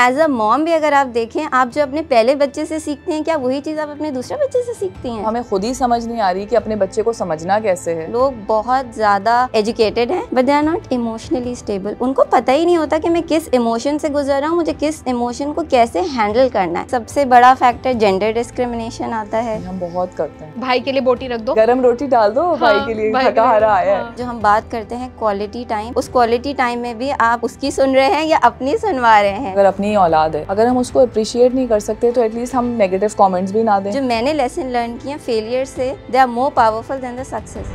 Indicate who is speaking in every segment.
Speaker 1: As a mom भी अगर आप देखें आप जो अपने पहले बच्चे से सीखते हैं क्या वही चीज़ आप अपने दूसरे बच्चे से
Speaker 2: सीखती हैं हमें खुद ही समझ नहीं आ रही कि अपने बच्चे को समझना कैसे है
Speaker 1: लोग बहुत ज़्यादा एजुकेटेड हैं but they are not emotionally stable उनको पता ही नहीं होता कि मैं किस इमोशन से गुजर रहा हूँ मुझे किस इमोशन को कैसे हैंडल करना है सबसे बड़ा फैक्टर जेंडर डिस्क्रिमिनेशन आता है हम बहुत करते हैं भाई के लिए बोटी रख दो गर्म रोटी डाल दो हाँ, भाई के लिए हाँ। जो हम बात करते हैं क्वालिटी टाइम उस क्वालिटी टाइम में भी आप उसकी सुन रहे हैं या अपनी सुनवा रहे हैं अपनी अपनी औलाद है अगर हम उसको अप्रिशिएट नहीं कर सकते तो एटलीस्ट हम नेगेटिव कॉमेंट्स भी ना दें जो मैंने लेसन लर्न किया फेलियर से they are more powerful than the success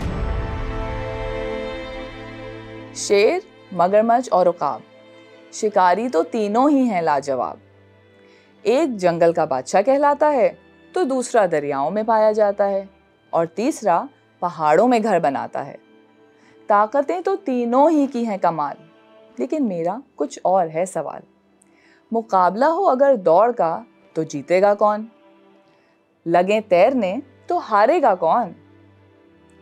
Speaker 2: शेर मगरमच्छ और उकाब शिकारी तो तीनों ही हैं लाजवाब एक जंगल का बादशाह कहलाता है तो दूसरा दरियाओं में पाया जाता है और तीसरा पहाड़ों में घर बनाता है ताकतें तो तीनों ही की हैं कमाल लेकिन मेरा कुछ और है सवाल मुकाबला हो अगर दौड़ का तो जीतेगा कौन लगे तैरने तो हारेगा कौन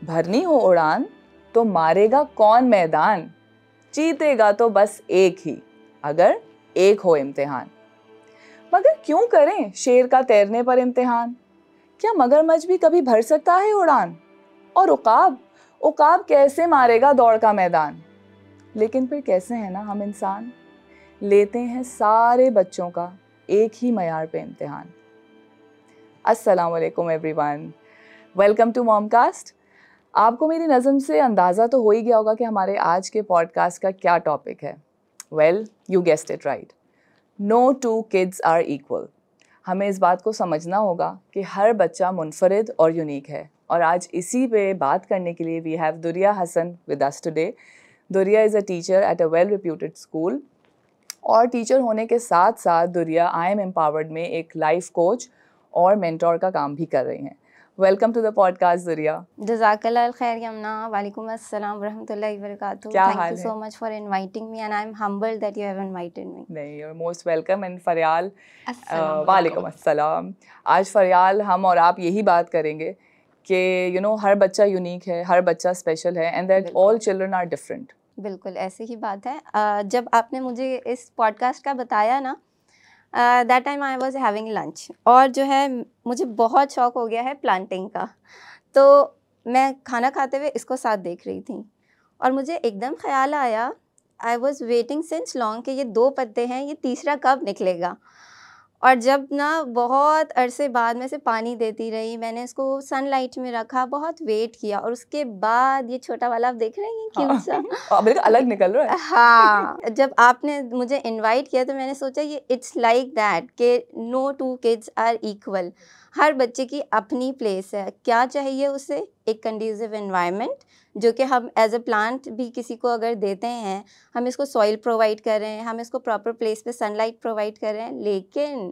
Speaker 2: भरनी हो उड़ान तो मारेगा कौन मैदान जीतेगा तो बस एक ही अगर एक हो इम्तिहान मगर क्यों करें शेर का तैरने पर इम्तिहान क्या मगरमच्छ भी कभी भर सकता है उड़ान और उकाब उकाब कैसे मारेगा दौड़ का मैदान लेकिन फिर कैसे है ना हम इंसान लेते हैं सारे बच्चों का एक ही मैार पे इम्तहान असलम everyone welcome to Momcast आपको मेरी नज़म से अंदाज़ा तो हो ही गया होगा कि हमारे आज के पॉडकास्ट का क्या टॉपिक है well you guessed it right no two kids are equal हमें इस बात को समझना होगा कि हर बच्चा मुनफरद और यूनिक है और आज इसी पे बात करने के लिए we have Duriya Hasan with us today Duriya is a teacher at a well reputed school और टीचर होने के साथ साथ दुरिया आई एम एम्पावर्ड में एक लाइफ कोच और मेंटोर का काम भी कर रही हैं वेलकम टू द पॉडकास्ट दुरिया
Speaker 1: जजाकल खैर यमना वालेकुम अस्सलाम वरहमतुल्लाहि वबरकातुहू thank you so much for inviting me and I am humbled that you have invited me
Speaker 2: नहीं you are most welcome and Fariyal वालेकुम अस्सलाम आज फरियाल हम और आप यही बात करेंगे कि यू नो हर बच्चा यूनिक है हर बच्चा स्पेशल है and that all children are different
Speaker 1: बिल्कुल ऐसी ही बात है uh, जब आपने मुझे इस पॉडकास्ट का बताया ना that time I was having lunch और जो है मुझे बहुत शौक हो गया है प्लांटिंग का तो मैं खाना खाते हुए इसको साथ देख रही थी और मुझे एकदम ख्याल आया I was waiting since long कि ये दो पत्ते हैं ये तीसरा कब निकलेगा और जब ना बहुत अरसे बाद में इसे पानी देती रही मैंने इसको सनलाइट में रखा बहुत वेट किया और उसके बाद ये छोटा वाला आप देख रहे हैं क्यों हाँ,
Speaker 2: हाँ अलग निकल रहा है
Speaker 1: हाँ जब आपने मुझे इनवाइट किया तो मैंने सोचा ये इट्स लाइक दैट के no two kids are equal हर बच्चे की अपनी प्लेस है क्या चाहिए उसे एक कंड्यूसिव इन्वायरमेंट जो कि हम एज ए प्लांट भी किसी को अगर देते हैं हम इसको सॉइल प्रोवाइड कर रहे हैं हम इसको प्रॉपर प्लेस पे सनलाइट प्रोवाइड कर रहे हैं लेकिन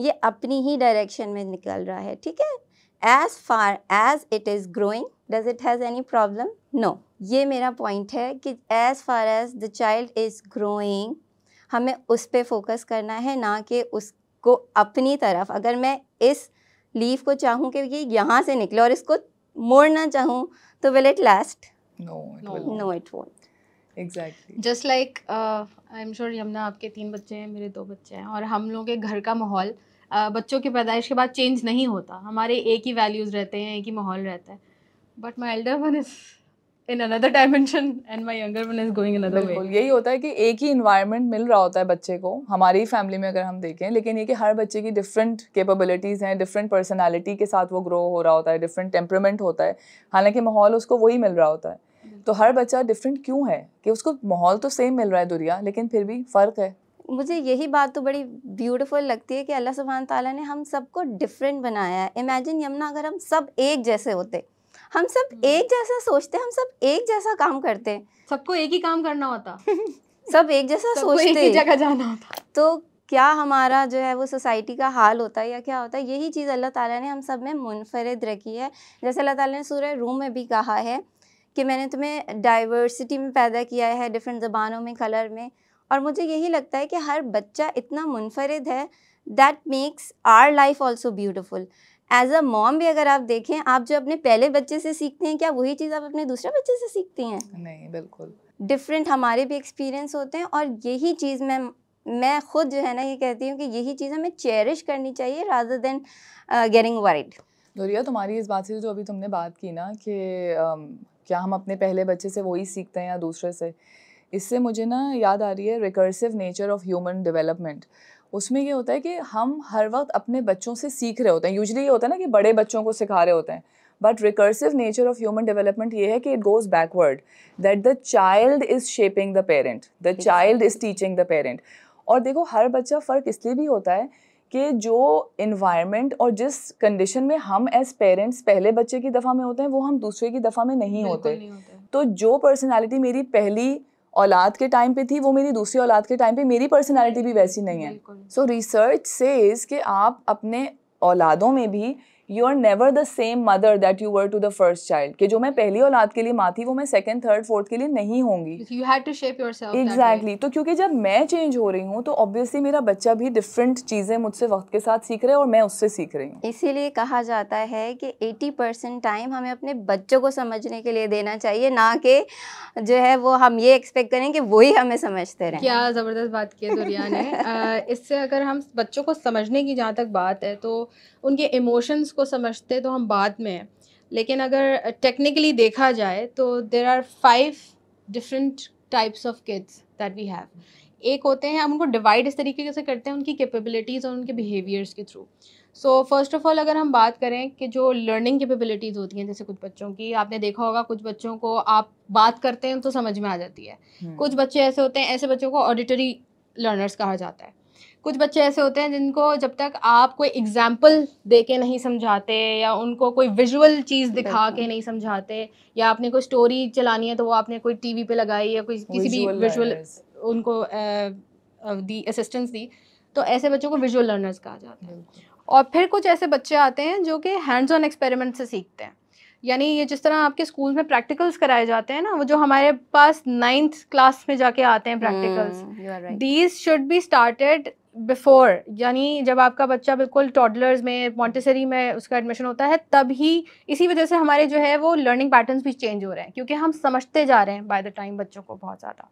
Speaker 1: ये अपनी ही डायरेक्शन में निकल रहा है ठीक है as far as it is growing does it has any problem no ये मेरा पॉइंट है कि as far as the child is growing हमें उस पर फोकस करना है ना कि उसको अपनी तरफ अगर मैं इस लीफ को चाहूँ कि ये यहाँ से निकले और इसको मोड़ना चाहूँ So तो will it last? No, it no. will. No, it
Speaker 2: won't. Exactly just
Speaker 3: like I am sure Yamuna आपके तीन बच्चे हैं मेरे दो बच्चे हैं और हम लोग के घर का माहौल uh, बच्चों की पैदाइश के बाद चेंज नहीं होता हमारे एक ही वैल्यूज़ रहते हैं एक ही
Speaker 2: माहौल रहता है but my elder one is in another dimension and my younger one is going another way यही होता है कि एक ही इन्वायरमेंट मिल रहा होता है बच्चे को हमारी फैमिली में अगर हम देखें लेकिन ये कि हर बच्चे की डिफरेंट कैपेबिलिटीज़ हैं डिफरेंट पर्सनालिटी के साथ वो ग्रो हो रहा होता है डिफरेंट टेम्परमेंट होता है हालांकि माहौल उसको वही मिल रहा होता है तो हर बच्चा डिफरेंट क्यों है कि उसको माहौल तो सेम मिल रहा है दुनिया लेकिन फिर भी फ़र्क है मुझे यही बात तो
Speaker 1: बड़ी ब्यूटीफुल लगती है कि अल्लाह सुबहान ताला ने हम सबको डिफरेंट बनाया है इमेजिन यमुना अगर हम सब एक जैसे होते हम सब हम्म। एक जैसा सोचते हैं हम सब एक जैसा काम करते हैं
Speaker 3: सबको एक ही काम करना होता
Speaker 1: सब एक जैसा सोचते एक जगह जाना होता तो क्या हमारा जो है वो सोसाइटी का हाल होता है या क्या होता है यही चीज़ अल्लाह ताला ने हम सब में मुनफरद रखी है जैसे अल्लाह ताला ने सूर्य रूम में भी कहा है कि मैंने तुम्हें डाइवर्सिटी में पैदा किया है डिफरेंट ज़बानों में कलर में और मुझे यही लगता है कि हर बच्चा इतना मुनफरद है that makes our life also beautiful as a mom भी अगर आप देखें आप जो अपने पहले बच्चे से सीखते हैं क्या वही चीज़ आप अपने दूसरे बच्चे से सीखती हैं
Speaker 2: नहीं बिल्कुल
Speaker 1: डिफरेंट हमारे भी एक्सपीरियंस होते हैं और यही चीज़ मैं मैं खुद जो है ना ये कहती हूँ कि यही चीज़ हमें चेरिश करनी चाहिए rather than getting wide
Speaker 2: Nuriya तुम्हारी इस बात से जो अभी तुमने बात की ना कि um, क्या हम अपने पहले बच्चे से वही सीखते हैं या दूसरे से इससे मुझे ना याद आ रही है recursive nature of human development उसमें ये होता है कि हम हर वक्त अपने बच्चों से सीख रहे होते हैं यूजली ये होता है ना कि बड़े बच्चों को सिखा रहे होते हैं but recursive nature of human development ये है कि it goes backward that the child is shaping the parent the child is teaching the parent और देखो हर बच्चा फ़र्क इसलिए भी होता है कि जो इन्वायरमेंट और जिस कंडीशन में हम एज पेरेंट्स पहले बच्चे की दफ़ा में होते हैं वो हम दूसरे की दफ़ा में नहीं होते, नहीं होते तो जो पर्सनैलिटी मेरी पहली औलाद के टाइम पे थी वो मेरी दूसरी औलाद के टाइम पे मेरी पर्सनालिटी भी वैसी नहीं है सो रिसर्च से आप अपने औलादों में भी you are never the same mother that you were to the first child कि जो मैं पहली औलाद के लिए माँ थी वो मैं सेकंड थर्ड फोर्थ के लिए नहीं होंगी you
Speaker 3: had to shape yourself exactly
Speaker 2: तो क्योंकि जब मैं चेंज हो रही हूँ तो ऑब्वियसली मेरा बच्चा भी डिफरेंट चीज़ें मुझसे वक्त के साथ सीख रहे हैं और मैं उससे सीख रही हूँ
Speaker 1: इसीलिए कहा जाता है कि एटी परसेंट टाइम हमें अपने बच्चों को समझने के लिए देना चाहिए ना कि जो है वो हम ये एक्सपेक्ट करें कि वही हमें समझते रहे क्या
Speaker 3: ज़बरदस्त बात की दुनिया ने इससे अगर हम बच्चों को समझने की जहाँ तक बात है तो उनके इमोशंस को समझते तो हम बाद में हैं लेकिन अगर टेक्निकली देखा जाए तो there are five different types of kids that we have एक होते हैं हम उनको डिवाइड इस तरीके से करते हैं उनकी कैपेबिलिटीज़ और उनके बिहेवियर्स के थ्रू सो फर्स्ट ऑफ़ ऑल अगर हम बात करें कि जो लर्निंग कैपेबिलिटीज़ होती हैं जैसे कुछ बच्चों की आपने देखा होगा कुछ बच्चों को आप बात करते हैं तो समझ में आ जाती है hmm. कुछ बच्चे ऐसे होते हैं ऐसे बच्चों को ऑडिटरी लर्नर्स कहा जाता है कुछ बच्चे ऐसे होते हैं जिनको जब तक आप कोई एग्जाम्पल दे के नहीं समझाते या उनको कोई विजुअल चीज़ दिखा के नहीं समझाते या आपने कोई स्टोरी चलानी है तो वो आपने कोई टीवी पे लगाई या कोई किसी भी विजुअल उनको दी असिस्टेंस दी तो ऐसे बच्चों को विजुअल लर्नर्स कहा जाता है और फिर कुछ ऐसे बच्चे आते हैं जो कि हैंड्स ऑन एक्सपेरिमेंट से सीखते हैं यानी ये जिस तरह आपके स्कूल में प्रैक्टिकल्स कराए जाते हैं ना वो जो हमारे पास नाइन्थ क्लास में जाके आते हैं practicals these should be started before यानी जब आपका बच्चा बिल्कुल टॉडलर्स में मॉन्टेसरी में उसका एडमिशन होता है तब ही इसी वजह से हमारे जो है वो लर्निंग पैटर्न्स भी चेंज हो रहे हैं क्योंकि हम समझते जा रहे हैं बाय द टाइम बच्चों को बहुत ज़्यादा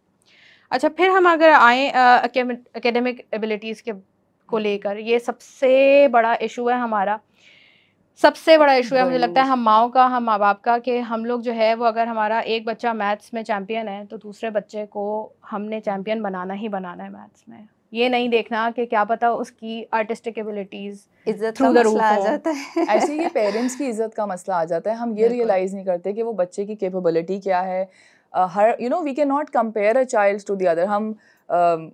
Speaker 3: अच्छा फिर हम अगर आए अकेडमिक एबिलिटीज़ के को हम्म। लेकर ये सबसे बड़ा इशू है हमारा सबसे बड़ा इशू है मुझे लगता है हम माओ का हम माँ बाप का कि हम लोग जो है वो अगर हमारा एक बच्चा मैथ्स में चैम्पियन है तो दूसरे बच्चे को हमने चैम्पियन बनाना ही बनाना है मैथ्स में ये नहीं देखना कि क्या पता उसकी आर्टिस्टिक एबिलिटीज इज्जत का मसला आ जाता है ऐसे ये
Speaker 2: पेरेंट्स की इज्जत का मसला आ जाता है हम ये रियलाइज़ नहीं करते कि वो बच्चे की कैपेबिलिटी क्या है हर you know we can not compare a child to the other हम uh,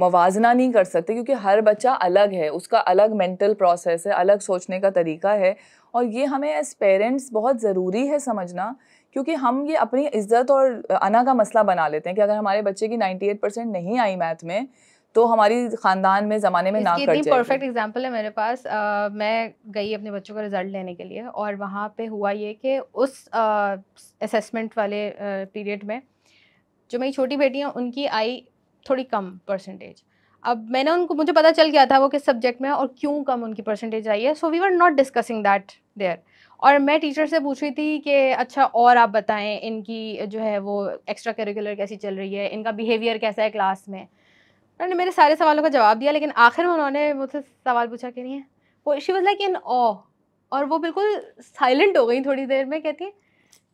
Speaker 2: मवाजना नहीं कर सकते क्योंकि हर बच्चा अलग है उसका अलग मेंटल प्रोसेस है अलग सोचने का तरीका है और ये हमें एज पेरेंट्स बहुत ज़रूरी है समझना क्योंकि हम ये अपनी इज्जत और अना का मसला बना लेते हैं कि अगर हमारे बच्चे की 98 परसेंट नहीं आई मैथ में तो हमारी खानदान में ज़माने में ना इतनी परफेक्ट एग्जाम्पल है मेरे पास आ, मैं गई अपने बच्चों का रिजल्ट लेने के लिए और
Speaker 3: वहाँ पे हुआ ये कि उस असेसमेंट वाले पीरियड में जो मेरी छोटी बेटी है उनकी आई थोड़ी कम परसेंटेज अब मैंने उनको मुझे पता चल गया था वो किस सब्जेक्ट में और क्यों कम उनकी परसेंटेज आई है so we are not discussing that there और मैं टीचर से पूछ रही थी कि अच्छा और आप बताएं इनकी जो है वो एक्स्ट्रा करिकुलर कैसी चल रही है इनका बिहेवियर कैसा है क्लास में उन्होंने मेरे सारे सवालों का जवाब दिया लेकिन आखिर में उन्होंने मुझसे सवाल पूछा कि नहीं है वो she was like in awe और वो बिल्कुल साइलेंट हो गई थोड़ी देर में कहती है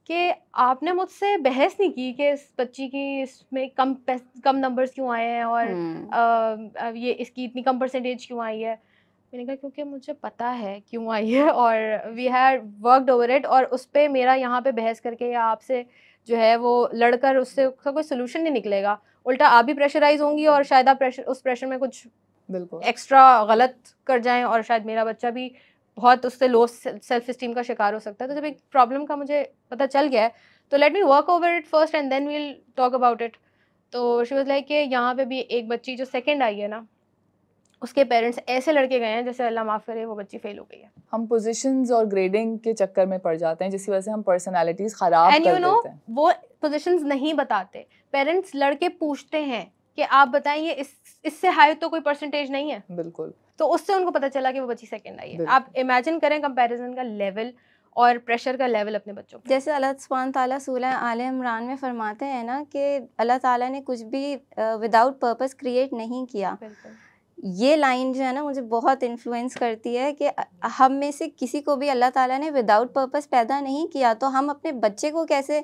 Speaker 3: कि आपने मुझसे बहस नहीं की कि इस बच्ची की इसमें कम कम नंबर्स क्यों आए हैं और hmm. हम्म। आ, ये इसकी इतनी कम परसेंटेज क्यों आई है मैंने कहा क्योंकि मुझे पता है क्यों आई है और we had worked over it और उस पर मेरा यहाँ पे बहस करके या आपसे जो है वो लड़कर उससे उसका कोई सोल्यूशन नहीं निकलेगा उल्टा आप भी प्रेशराइज होंगी और शायद आप प्रेशर उस प्रेशर में कुछ बिल्कुल एक्स्ट्रा गलत कर जाएं और शायद मेरा बच्चा भी बहुत उससे लो सेल्फ स्टीम का शिकार हो सकता है तो जब एक प्रॉब्लम का मुझे पता चल गया है तो let me work over it first and then we'll talk about it तो शी वॉज लाइक कि यहाँ पे भी एक बच्ची जो सेकेंड आई है ना उसके पेरेंट्स ऐसे लड़के गए हैं जैसे अल्लाह माफ़ करे वो बच्ची फेल हो गई है
Speaker 2: हम पोजीशंस और ग्रेडिंग के चक्कर में पड़ जाते हैं जिसकी वजह से हम पर्सनालिटीज़ ख़राब कर you know, देते हैं
Speaker 3: वो पोजीशंस नहीं बताते पेरेंट्स लड़के पूछते हैं कि आप बताइए इस इससे हाई तो कोई परसेंटेज नहीं है बिल्कुल तो उससे उनको पता चला कि वो बच्ची सेकेंड आई है आप इमेजिन करें कंपेरिजन का लेवल और प्रेशर का लेवल अपने बच्चों पर जैसे अल्लाह सुबहान ताला सूलह आल इमरान में फरमाते हैं ना
Speaker 1: कि अल्लाह ताला ने कुछ भी विदाउट पर्पस क्रिएट नहीं किया ये लाइन जो है ना मुझे बहुत इन्फ्लुएंस करती है कि हम में से किसी को भी अल्लाह ताला ने विदाउट पर्पस पैदा नहीं किया तो हम अपने बच्चे को कैसे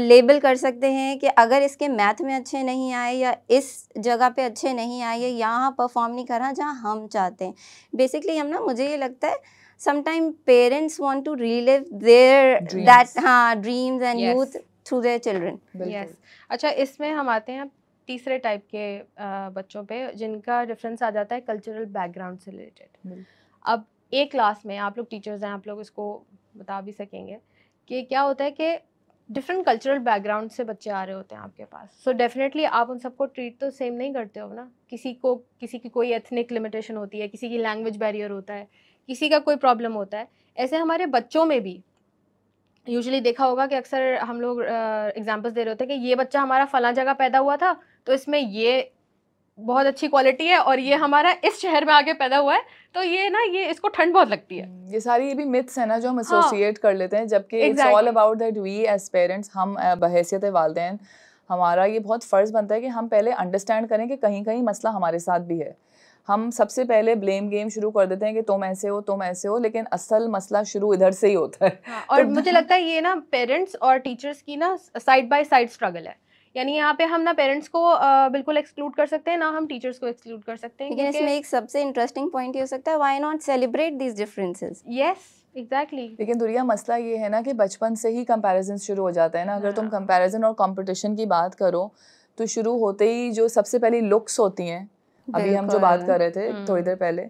Speaker 1: लेबल कर सकते हैं कि अगर इसके मैथ में अच्छे नहीं आए या इस जगह पे अच्छे नहीं आए या यहाँ परफॉर्म नहीं करा जहाँ हम चाहते हैं बेसिकली हम ना मुझे ये लगता है sometime parents want to relive their that हाँ dreams and youth through their children
Speaker 3: अच्छा इसमें हम आते हैं तीसरे टाइप के बच्चों पे जिनका डिफरेंस आ जाता है कल्चरल बैकग्राउंड से रिलेटेड अब एक क्लास में आप लोग टीचर्स हैं आप लोग इसको बता भी सकेंगे कि क्या होता है कि डिफरेंट कल्चरल बैकग्राउंड से बच्चे आ रहे होते हैं आपके पास सो so डेफिनेटली आप उन सबको ट्रीट तो सेम नहीं करते हो ना किसी को किसी की कोई एथनिक लिमिटेशन होती है किसी की लैंग्वेज बैरियर होता है किसी का कोई प्रॉब्लम होता है ऐसे हमारे बच्चों में भी यूजली देखा होगा कि अक्सर हम लोग एग्जाम्पल्स दे रहे होते हैं कि ये बच्चा हमारा फला जगह पैदा हुआ था तो इसमें ये बहुत अच्छी क्वालिटी है और ये हमारा इस शहर में आगे पैदा हुआ है तो ये ना ये इसको ठंड बहुत लगती है हम्म,
Speaker 2: ये सारी ये भी मिथ्स है ना जो हम एसोसिएट हाँ, कर लेते हैं जबकि it's all about that we as parents हम बहसीत वालदे हमारा ये बहुत फ़र्ज़ बनता है कि हम पहले अंडरस्टैंड करें कि कहीं कहीं मसला हमारे साथ भी है हम सबसे पहले ब्लेम गेम शुरू कर देते हैं कि तुम ऐसे हो तुम ऐसे हो लेकिन असल मसला शुरू इधर से ही होता है हाँ, और तो मुझे लगता
Speaker 3: है ये ना पेरेंट्स और टीचर्स की ना साइड बाय साइड स्ट्रगल है यानी यहाँ पे हम ना पेरेंट्स को बिल्कुल एक्सक्लूड कर सकते हैं ना हम टीचर्स को एक्सक्लूड कर सकते हैं लेकिन इसमें एक
Speaker 2: सबसे इंटरेस्टिंग पॉइंट ये हो सकता है why not celebrate these differences yes exactly exactly. लेकिन दुनिया मसला ये है ना कि बचपन से ही कंपैरिजन शुरू हो जाता है ना अगर तुम कंपैरिजन हाँ। और कंपटीशन की बात करो तो शुरू होते ही जो सबसे पहली लुक्स होती हैं
Speaker 3: अभी हम जो बात कर रहे थे हम्म। थोड़ी देर
Speaker 2: पहले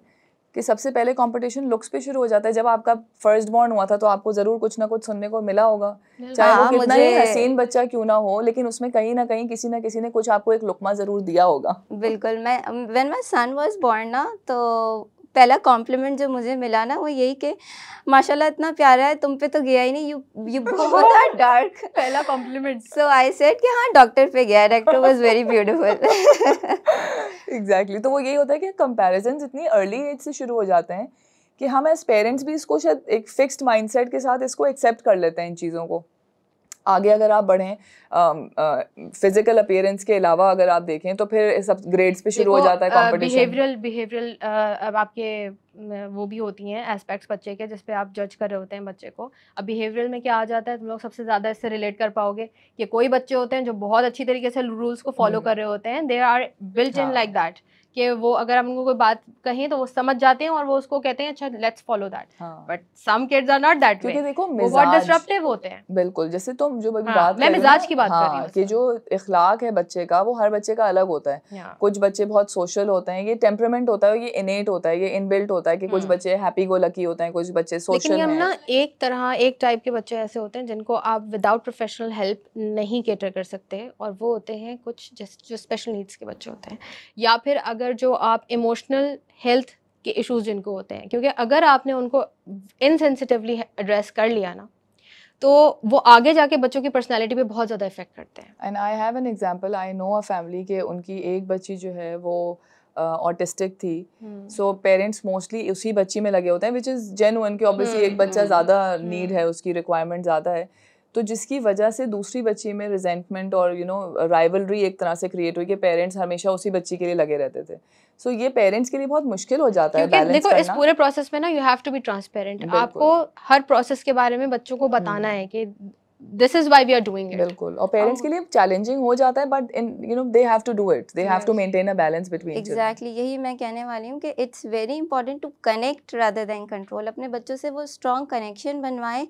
Speaker 2: कि सबसे पहले कंपटीशन लुक्स पे शुरू हो जाता है जब आपका फर्स्ट बॉर्न हुआ था तो आपको जरूर कुछ ना कुछ सुनने को मिला होगा चाहे वो हाँ, कितना ही हसीन बच्चा क्यों ना हो लेकिन उसमें कहीं ना कहीं किसी ना किसी ने कुछ आपको एक लुकमा जरूर दिया होगा बिल्कुल मैं when my son was born
Speaker 1: ना तो पहला कॉम्प्लीमेंट जो मुझे मिला ना वो यही कि माशाल्लाह इतना प्यारा है तुम पे तो गया ही नहीं यू यू बहुत डार्क पहला कॉम्प्लीमेंट सो आई सेड कि हाँ डॉक्टर
Speaker 2: पे गया doctor was very beautiful exactly तो वो यही होता है कि कंपेरिजन इतनी अर्ली एज से शुरू हो जाते हैं कि हम एज पेरेंट्स भी इसको शायद एक फिक्स्ड माइंडसेट के साथ इसको एक्सेप्ट कर लेते हैं इन चीज़ों को आगे अगर आप बढ़ें फिजिकल अपेयरेंस के अलावा अगर आप देखें तो फिर सब ग्रेड्स पे शुरू हो जाता है कंपटीशन बिहेवियरल
Speaker 3: बिहेवियरल अब आपके वो भी होती हैं एस्पेक्ट्स बच्चे के जिसपे आप जज कर रहे होते हैं बच्चे को अब बिहेवियरल में क्या आ जाता है तुम लोग सबसे ज़्यादा इससे रिलेट कर पाओगे कि कोई बच्चे होते हैं जो बहुत अच्छी तरीके से रूल्स को फॉलो हम्म। कर रहे होते हैं they are built in like that कि वो अगर हम उनको कोई बात कहें तो वो समझ जाते हैं और वो उसको कहते हैं अच्छा let's follow that but some kids are not that क्योंकि देखो बहुत डिसरप्टिव
Speaker 2: होते हैं बिल्कुल जैसे तुम जो अभी हाँ, बात मैं मिजाज की बात हाँ, कर रही हूं कि जो इखलाक है बच्चे का वो हर बच्चे का अलग होता है कुछ बच्चे बहुत सोशल होते हैं ये टेम्परामेंट होता है ये इनेट होता है ये इनबिल्ट होता है कि कुछ hmm. बच्चे हैप्पी गो लकी होते हैं कुछ बच्चे सोशल हम ना
Speaker 3: एक तरह एक टाइप के बच्चे ऐसे होते हैं जिनको आप विदाउट प्रोफेशनल हेल्प नहीं केटर कर सकते और वो होते हैं कुछ जो स्पेशल नीड्स के बच्चे होते हैं या फिर अगर अगर जो आप इमोशनल हेल्थ के इश्यूज जिनको होते हैं क्योंकि अगर आपने उनको इनसेंसिटिवली एड्रेस कर लिया ना तो वो आगे जाके बच्चों की पर्सनालिटी पे बहुत ज़्यादा इफेक्ट करते हैं
Speaker 2: and I have an example I know a family के उनकी एक बच्ची जो है वो ऑटिस्टिक uh, थी सो पेरेंट्स मोस्टली उसी बच्ची में लगे होते हैं विच इज़ जेन उनके ऑब्वियसली एक बच्चा हम्म, ज़्यादा नीड हम्म, हम्म। है उसकी रिक्वायरमेंट ज़्यादा है तो जिसकी वजह से दूसरी बच्ची में रिजेंटमेंट और यू नो राइवलरी एक तरह से क्रिएट हुई कि पेरेंट्स हमेशा उसी बच्ची के लिए लगे रहते थे सो so, ये पेरेंट्स के लिए बहुत मुश्किल हो जाता है देखो करना। इस पूरे
Speaker 3: प्रोसेस में ना you have to be transparent आपको हर प्रोसेस के
Speaker 2: बारे में बच्चों को बताना हम्म। है कि this is why we are doing it बिल्कुल और पेरेंट्स के लिए चैलेंजिंग हो जाता है but in you know they have to do it they have to maintain a balance between exactly
Speaker 1: यही मैं कहने वाली हूँ कि it's very important to connect rather than control अपने बच्चों से वो स्ट्रॉन्ग कनेक्शन बनवाएं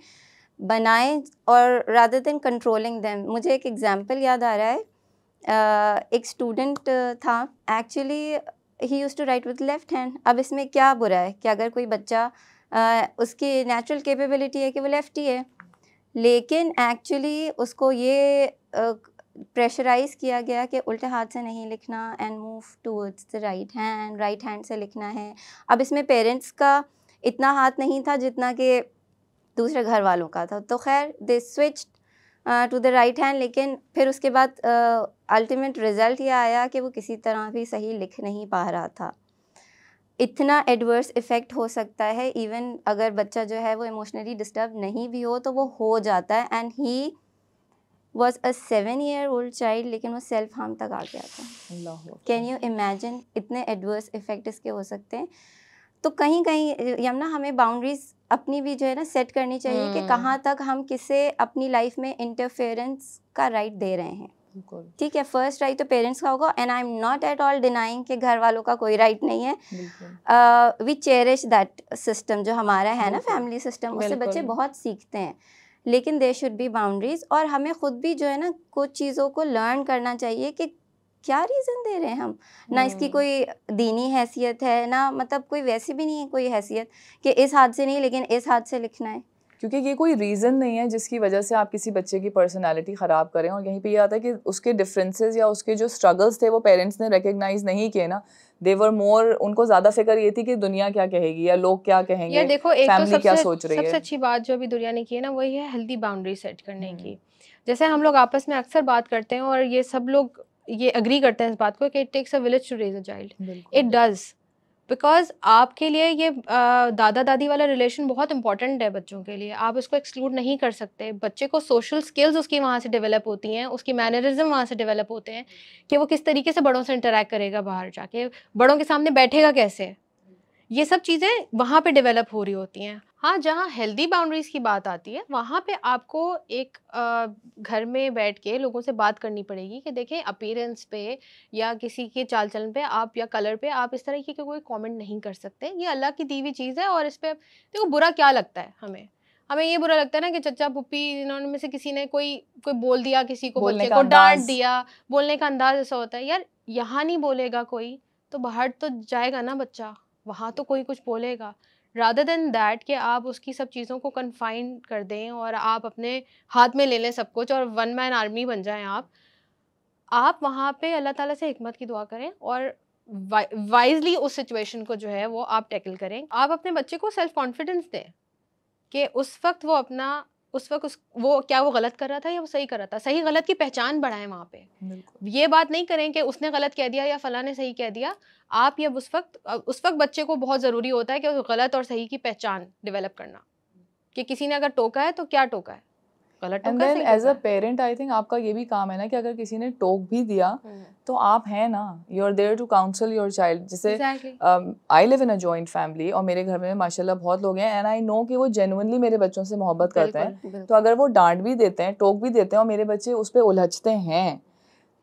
Speaker 1: बनाए और रादर देन कंट्रोलिंग दैम मुझे एक एग्ज़ाम्पल याद आ रहा है uh, एक स्टूडेंट था actually he use to write with left hand अब इसमें क्या बुरा है कि अगर कोई बच्चा uh, उसकी नेचुरल केपेबिलिटी है कि वो लेफ़्ट ही है लेकिन एक्चुअली उसको ये प्रेशराइज uh, किया गया कि उल्टे हाथ से नहीं लिखना and move towards the right hand right hand से लिखना है अब इसमें पेरेंट्स का इतना हाथ नहीं था जितना कि दूसरे घर वालों का था तो खैर they switch to the right hand लेकिन फिर उसके बाद अल्टीमेट uh, रिज़ल्ट ये आया कि वो किसी तरह भी सही लिख नहीं पा रहा था इतना एडवर्स इफ़ेक्ट हो सकता है इवन अगर बच्चा जो है वो इमोशनली डिस्टर्ब नहीं भी हो तो वो हो जाता है and he was a seven year old child लेकिन वो सेल्फ हार्म तक आ गया था कैन यू इमेजिन इतने एडवर्स इफ़ेक्ट इसके हो सकते हैं तो कहीं कहीं यमुना हमें बाउंड्रीज अपनी भी जो है ना सेट करनी चाहिए कि हम्म। कहाँ तक हम किसे अपनी लाइफ में इंटरफेरेंस का राइट दे रहे हैं ठीक है फर्स्ट राइट तो पेरेंट्स का होगा and I am not at all denying कि घर वालों का कोई राइट right नहीं है वी चेरिश दैट सिस्टम जो हमारा है ना फैमिली सिस्टम उससे बच्चे बहुत सीखते हैं लेकिन देर शुड बी बाउंड्रीज और हमें खुद भी जो है ना कुछ चीज़ों को लर्न करना चाहिए कि क्या रीज़न दे रहे हैं हम ना इसकी हम्म। कोई दीनी हैसियत है ना मतलब कोई वैसे भी नहीं है कोई हैसियत कि इस हाथ से नहीं लेकिन इस हाथ से लिखना है
Speaker 2: क्योंकि ये कोई रीज़न नहीं है जिसकी वजह से आप किसी बच्चे की पर्सनालिटी ख़राब करें और यहीं पे ये आता है कि उसके डिफरेंसेस या उसके जो स्ट्रगल्स थे वो पेरेंट्स ने रिकग्नाइज नहीं किए ना देवर मोर उनको ज्यादा फिक्र ये थी कि दुनिया क्या कहेगी या लोग क्या कहेंगे या देखो एक तो सबसे, क्या सोच रही सबसे है? अच्छी
Speaker 3: बात जो अभी दुनिया ने की है ना वही है हेल्दी बाउंड्री सेट करने
Speaker 2: की हम्म।
Speaker 3: जैसे हम लोग आपस में अक्सर बात करते हैं और ये सब लोग ये अग्री करते हैं इस बात को कि it takes a village to raise a child it does because आपके लिए ये दादा दादी वाला रिलेशन बहुत इंपॉर्टेंट है बच्चों के लिए आप उसको एक्सक्लूड नहीं कर सकते बच्चे को सोशल स्किल्स उसकी वहाँ से डेवलप होती हैं उसकी मैनरिज्म वहाँ से डेवलप होते हैं कि वो किस तरीके से बड़ों से इंटरेक्ट करेगा बाहर जाके बड़ों के सामने बैठेगा कैसे ये सब चीज़ें वहाँ पे डेवलप हो रही होती हैं हाँ जहाँ हेल्दी बाउंड्रीज की बात आती है वहाँ पे आपको एक घर में बैठ के लोगों से बात करनी पड़ेगी कि देखें अपीरेंस पे या किसी के चाल चलन पे आप या कलर पे आप इस तरह की कोई कमेंट नहीं कर सकते ये अल्लाह की दी हुई चीज़ है और इस पर देखो बुरा क्या लगता है हमें हमें ये बुरा लगता है ना कि चचा पुप्पी इन्होंने में से किसी ने कोई कोई बोल दिया किसी को बच्चे को डांट दिया बोलने का अंदाज ऐसा होता है यार यहाँ नहीं बोलेगा कोई तो बाहर तो जाएगा ना बच्चा वहाँ तो कोई कुछ बोलेगा रादर देन दैट कि आप उसकी सब चीज़ों को कन्फाइन कर दें और आप अपने हाथ में ले लें सब कुछ और वन मैन आर्मी बन जाएं आप आप वहाँ पे अल्लाह ताला से हमत की दुआ करें और वाइजली उस सिचुएशन को जो है वो आप टैकल करें आप अपने बच्चे को सेल्फ कॉन्फिडेंस दें कि उस वक्त वो अपना उस वक्त उस वो क्या वो गलत कर रहा था या वो सही कर रहा था सही गलत की पहचान बढ़ाएं वहाँ पे ये बात नहीं करें कि उसने गलत कह दिया या फला ने सही कह दिया आप ये उस वक्त उस वक्त बच्चे को बहुत ज़रूरी होता है कि गलत और सही की पहचान डिवेलप करना कि किसी ने अगर टोका है तो क्या टोका है
Speaker 2: पेरेंट आई थिंक आपका ये भी काम है ना कि अगर किसी ने टोक भी दिया हम्म। तो आप है ना you're there to counsel your child जैसे I live in a joint family और मेरे घर में माशाल्लाह बहुत लोग हैं एंड आई नो कि वो जेनुअनली मेरे बच्चों से मोहब्बत करते हैं तो अगर वो डांट भी देते हैं टोक भी देते हैं और मेरे बच्चे उस पर उलझते हैं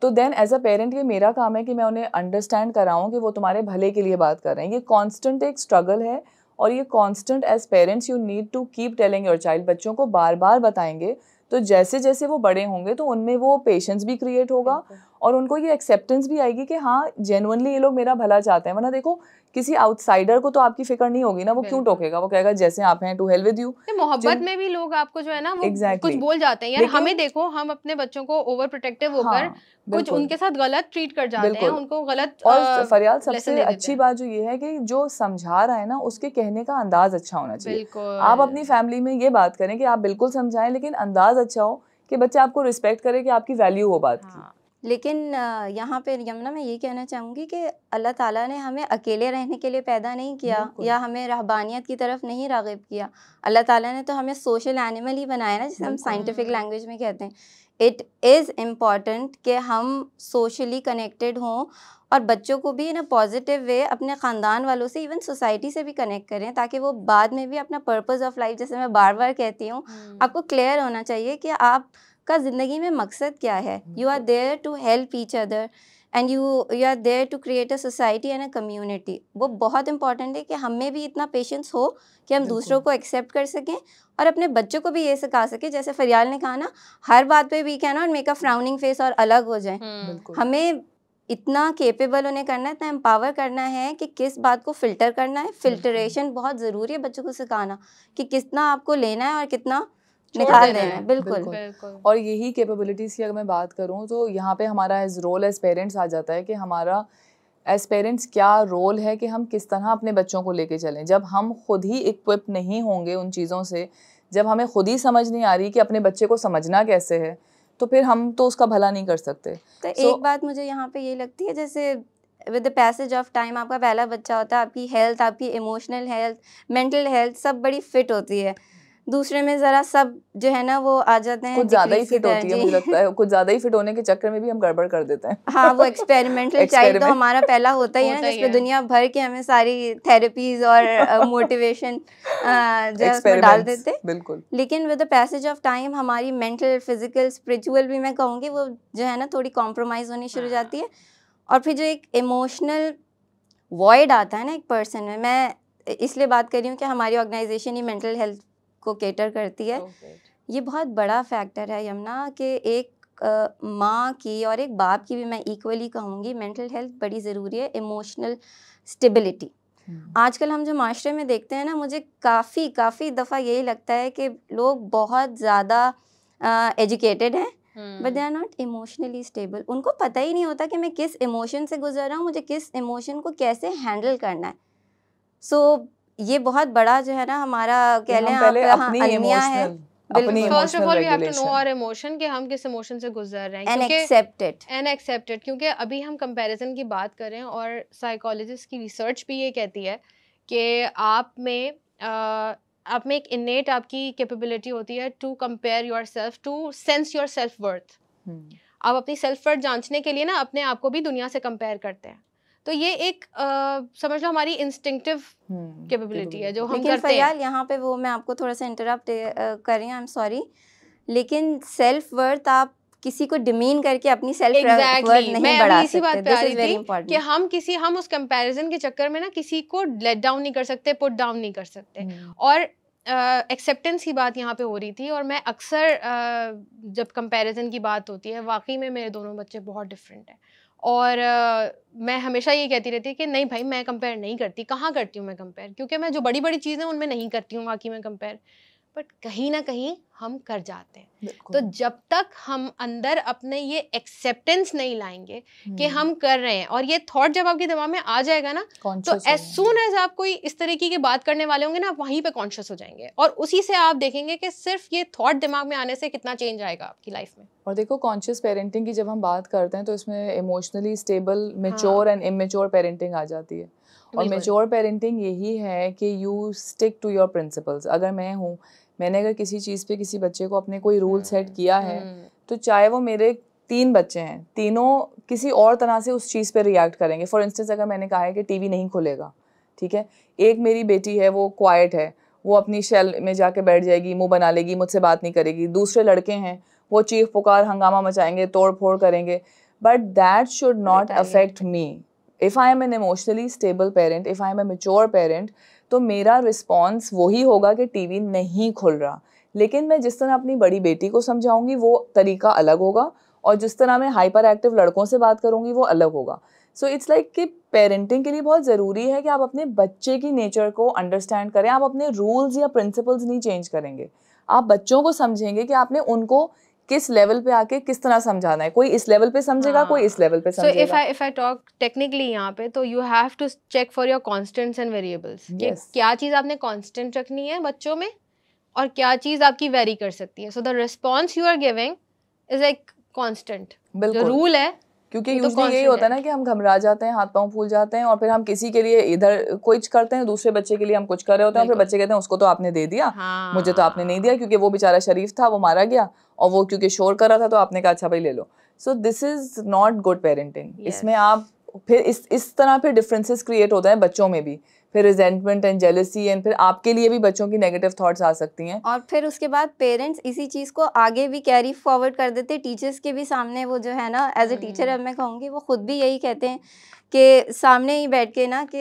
Speaker 2: तो देन एज अ पेरेंट ये मेरा काम है कि मैं उन्हें अंडरस्टैंड कराऊँ कि वो तुम्हारे भले के लिए बात कर रहे हैं ये कॉन्स्टेंट एक स्ट्रगल है और ये constant as parents you need to keep telling your child बच्चों को बार बार बताएंगे तो जैसे जैसे वो बड़े होंगे तो उनमें वो पेशेंस भी क्रिएट होगा और उनको ये एक्सेप्टेंस भी आएगी कि हाँ जेनुअनली ये लोग मेरा भला चाहते हैं वरना देखो किसी आउटसाइडर को तो आपकी फिक्र नहीं होगी ना वो क्यों टोकेगा वो कहेगा जैसे आप हैं टू हेल्प विद यू
Speaker 3: मोहब्बत में भी लोग आपको जो है ना वो exactly. कुछ बोल जाते हैं यार हमें देखो हम अपने बच्चों को ओवर प्रोटेक्टिव हाँ, होकर कुछ उनके साथ गलत ट्रीट कर जाते हैं उनको गलत और फरियाल सबसे अच्छी
Speaker 2: बात जो ये है कि जो समझा रहा है ना उसके कहने का अंदाज अच्छा होना चाहिए आप अपनी फैमिली में ये बात करें कि आप बिल्कुल समझाएं लेकिन अंदाज अच्छा हो कि बच्चे आपको रिस्पेक्ट करे कि आपकी वैल्यू हो बात की हाँ।
Speaker 1: लेकिन यहाँ पे यमुना मैं ये कहना चाहूँगी कि अल्लाह ताला ने हमें अकेले रहने के लिए पैदा नहीं किया या हमें रहबानियत की तरफ नहीं रागब किया अल्लाह ताला ने तो हमें सोशल एनिमल ही बनाया ना जिसे हम साइंटिफिक लैंग्वेज में कहते हैं इट इज़ इम्पॉर्टेंट कि हम सोशली कनेक्टेड हों और बच्चों को भी इन पॉजिटिव वे अपने ख़ानदान वालों से इवन सोसाइटी से भी कनेक्ट करें ताकि वो बाद में भी अपना पर्पज़ ऑफ लाइफ जैसे मैं बार बार कहती हूँ आपको क्लियर होना चाहिए कि आप आपका ज़िंदगी में मकसद क्या है you are there to help each other and you you are there to create a society and a community वो बहुत इंपॉर्टेंट है कि हमें भी इतना पेशेंस हो कि हम दूसरों को एक्सेप्ट कर सकें और अपने बच्चों को भी ये सिखा सके जैसे फरियाल ने कहा ना हर बात पे we can not make a frowning face और अलग हो जाए हम्म। हमें इतना केपेबल उन्हें करना है इतना एम्पावर करना है कि किस बात को फिल्टर करना है फिल्टरेशन बहुत ज़रूरी है बच्चों को सिखाना कि कितना आपको लेना है और कितना
Speaker 2: निकाल दे रहे हैं बिल्कुल।, बिल्कुल और यही कैपेबिलिटीज़ की अगर मैं बात करूँ तो यहाँ पे हमारा एज रोल एज पेरेंट्स आ जाता है कि हमारा एज पेरेंट्स क्या रोल है कि हम किस तरह अपने बच्चों को लेके चलें जब हम खुद ही इक्विप नहीं होंगे उन चीज़ों से जब हमें खुद ही समझ नहीं आ रही कि अपने बच्चे को समझना कैसे है तो फिर हम तो उसका भला नहीं कर सकते तो
Speaker 1: so, एक बात मुझे यहाँ पे ये लगती है जैसे with the passage of time आपका पहला बच्चा होता है आपकी हेल्थ आपकी इमोशनल हेल्थ मेंटल हेल्थ सब बड़ी फिट होती है दूसरे में जरा सब जो है ना वो आ जाते हैं कुछ ज्यादा ही फिट होती है मुझे
Speaker 2: लगता है कुछ ज्यादा ही फिट होने के चक्कर में भी हम गड़बड़ कर देते हैं
Speaker 1: हाँ वो एक्सपेरिमेंटल चाइल्ड तो हमारा पहला होता ही है जिसमें दुनिया भर के हमें सारी थेरेपीज और मोटिवेशन जो है डाल देते हैं बिल्कुल लेकिन with the passage of time हमारी मेंटल फिजिकल स्पिरिचुअल भी मैं कहूँगी वो जो है ना थोड़ी कॉम्प्रोमाइज होनी शुरू हो हाँ। जाती है और फिर जो एक इमोशनल वॉइड आता है ना एक पर्सन में मैं इसलिए बात कर रही हूँ कि हमारी ऑर्गेनाइजेशन ही मेंटल हेल्थ को केटर करती है oh, ये बहुत बड़ा फैक्टर है यमुना कि एक माँ की और एक बाप की भी मैं इक्वली कहूँगी मेंटल हेल्थ बड़ी ज़रूरी है इमोशनल स्टेबिलिटी hmm. आजकल हम जो माशरे में देखते हैं ना मुझे काफ़ी काफ़ी दफ़ा यही लगता है कि लोग बहुत ज़्यादा एजुकेटेड हैं but they are not emotionally stable उनको पता ही नहीं होता कि मैं किस इमोशन से गुजर रहा हूँ मुझे किस इमोशन को कैसे हैंडल करना है सो so, ये बहुत बड़ा जो है ना हमारा कह लें आप है
Speaker 3: first of all we have to know our emotion कि हम किस इमोशन से गुजर रहे हैं एक्सेप्टेड एंड एक्सेप्टेड क्योंकि अभी हम कंपैरिजन की बात और साइकोलॉजिस्ट की रिसर्च भी ये कहती है कि आप में आप में एक इनेट आपकी कैपेबिलिटी होती है to compare your self to sense your self worth आप अपनी सेल्फ वर्थ जांचने के लिए ना अपने आप को भी दुनिया से कंपेयर करते हैं तो ये एक आ, समझ लो हमारी इंस्टिंक्टिव हम्म, कैपेबिलिटी है जो हम करते हैं
Speaker 1: यहाँ पे वो मैं आपको थोड़ा सा इंटरप्ट कर रही हूँ आई एम सॉरी लेकिन सेल्फ वर्थ आप किसी को डिमीन करके अपनी सेल्फ exactly. वर्थ नहीं मैं बढ़ा इसी बात पे आ रही थी कि
Speaker 3: हम किसी हम उस कंपैरिजन के चक्कर में ना किसी को लेट डाउन नहीं कर सकते पुट डाउन नहीं कर सकते hmm. और एक्सेप्टेंस uh, की बात यहाँ पे हो रही थी और मैं अक्सर uh, जब कंपैरिजन की बात होती है वाकई में मेरे दोनों बच्चे बहुत डिफरेंट हैं और मैं हमेशा ये कहती रहती है कि नहीं भाई मैं कंपेयर नहीं करती कहाँ करती हूँ मैं कंपेयर क्योंकि मैं जो बड़ी बड़ी चीज़ें उनमें नहीं करती हूँ बाकी मैं कंपेयर बट कहीं ना कहीं हम कर जाते हैं तो जब तक हम अंदर अपने ये एक्सेप्टेंस नहीं लाएंगे कि हम्म। हम कर रहे हैं और ये थॉट जब आपके दिमाग में आ जाएगा ना तो एज सुन एज आप कोई इस तरीके की बात करने वाले होंगे ना आप वहीं पे कॉन्शियस हो जाएंगे और उसी से आप देखेंगे कि सिर्फ ये थॉट दिमाग में आने से कितना चेंज आएगा आपकी लाइफ में
Speaker 2: और देखो कॉन्शियस पेरेंटिंग की जब हम बात करते हैं तो इसमें emotionally stable mature and immature parenting आ जाती है और मेच्योर पेरेंटिंग यही है कि you stick to your principles अगर मैं हूँ मैंने अगर किसी चीज़ पे किसी बच्चे को अपने कोई रूल सेट हम्म, किया है हम्म। तो चाहे वो मेरे तीन बच्चे हैं तीनों किसी और तरह से उस चीज़ पे रिएक्ट करेंगे फॉर इंस्टेंस अगर मैंने कहा है कि टीवी नहीं खुलेगा ठीक है एक मेरी बेटी है वो क्वाइट है वो अपनी शेल में जाके बैठ जाएगी मुंह बना लेगी मुझसे बात नहीं करेगी दूसरे लड़के हैं वो चीख पुकार हंगामा मचाएंगे तोड़ फोड़ करेंगे but that should not affect me if I am an emotionally stable parent if I am a mature parent तो मेरा रिस्पॉन्स वही होगा कि टी नहीं खुल रहा लेकिन मैं जिस तरह अपनी बड़ी बेटी को समझाऊंगी वो तरीका अलग होगा और जिस तरह मैं हाइपर एक्टिव लड़कों से बात करूंगी वो अलग होगा सो इट्स लाइक कि पेरेंटिंग के लिए बहुत ज़रूरी है कि आप अपने बच्चे की नेचर को अंडरस्टैंड करें आप अपने रूल्स या प्रिंसिपल्स नहीं चेंज करेंगे आप बच्चों को समझेंगे कि आपने उनको किस लेवल पे आके किस तरह समझाना है कोई इस लेवल पे समझेगा हाँ. कोई इस हाँ। लेवल पे समझेगा so if I if
Speaker 3: I talk technically यहाँ पे तो you have to check for your constants and variables क्या चीज़ आपने कॉन्स्टेंट रखनी है बच्चों में और क्या चीज़ आपकी वेरी कर सकती है so the response you are giving is like constant rule है
Speaker 2: क्योंकि यूजली तो यही होता है ना कि हम घबरा जाते हैं हाथ पाँव फूल जाते हैं और फिर हम किसी के लिए इधर कुछ करते हैं दूसरे बच्चे के लिए हम कुछ कर रहे होते हैं फिर बच्चे कहते हैं उसको तो आपने दे दिया मुझे तो आपने नहीं हाँ। दिया क्योंकि वो बेचारा शरीफ था वो मारा गया और वो क्योंकि शोर कर रहा था तो आपने कहा अच्छा भाई ले लो so this is not good parenting इसमें आप फिर इस इस तरह फिर डिफरेंसेस क्रिएट होते हैं बच्चों में भी फिर रिजेंटमेंट एंड जेलसी एंड फिर आपके लिए भी बच्चों की नेगेटिव थॉट्स आ सकती हैं और फिर उसके बाद
Speaker 1: पेरेंट्स इसी चीज़ को आगे भी कैरी फॉरवर्ड कर देते टीचर्स के भी सामने वो जो है ना एज ए टीचर अब मैं कहूँगी वो खुद भी यही कहते हैं कि सामने ही बैठ के ना कि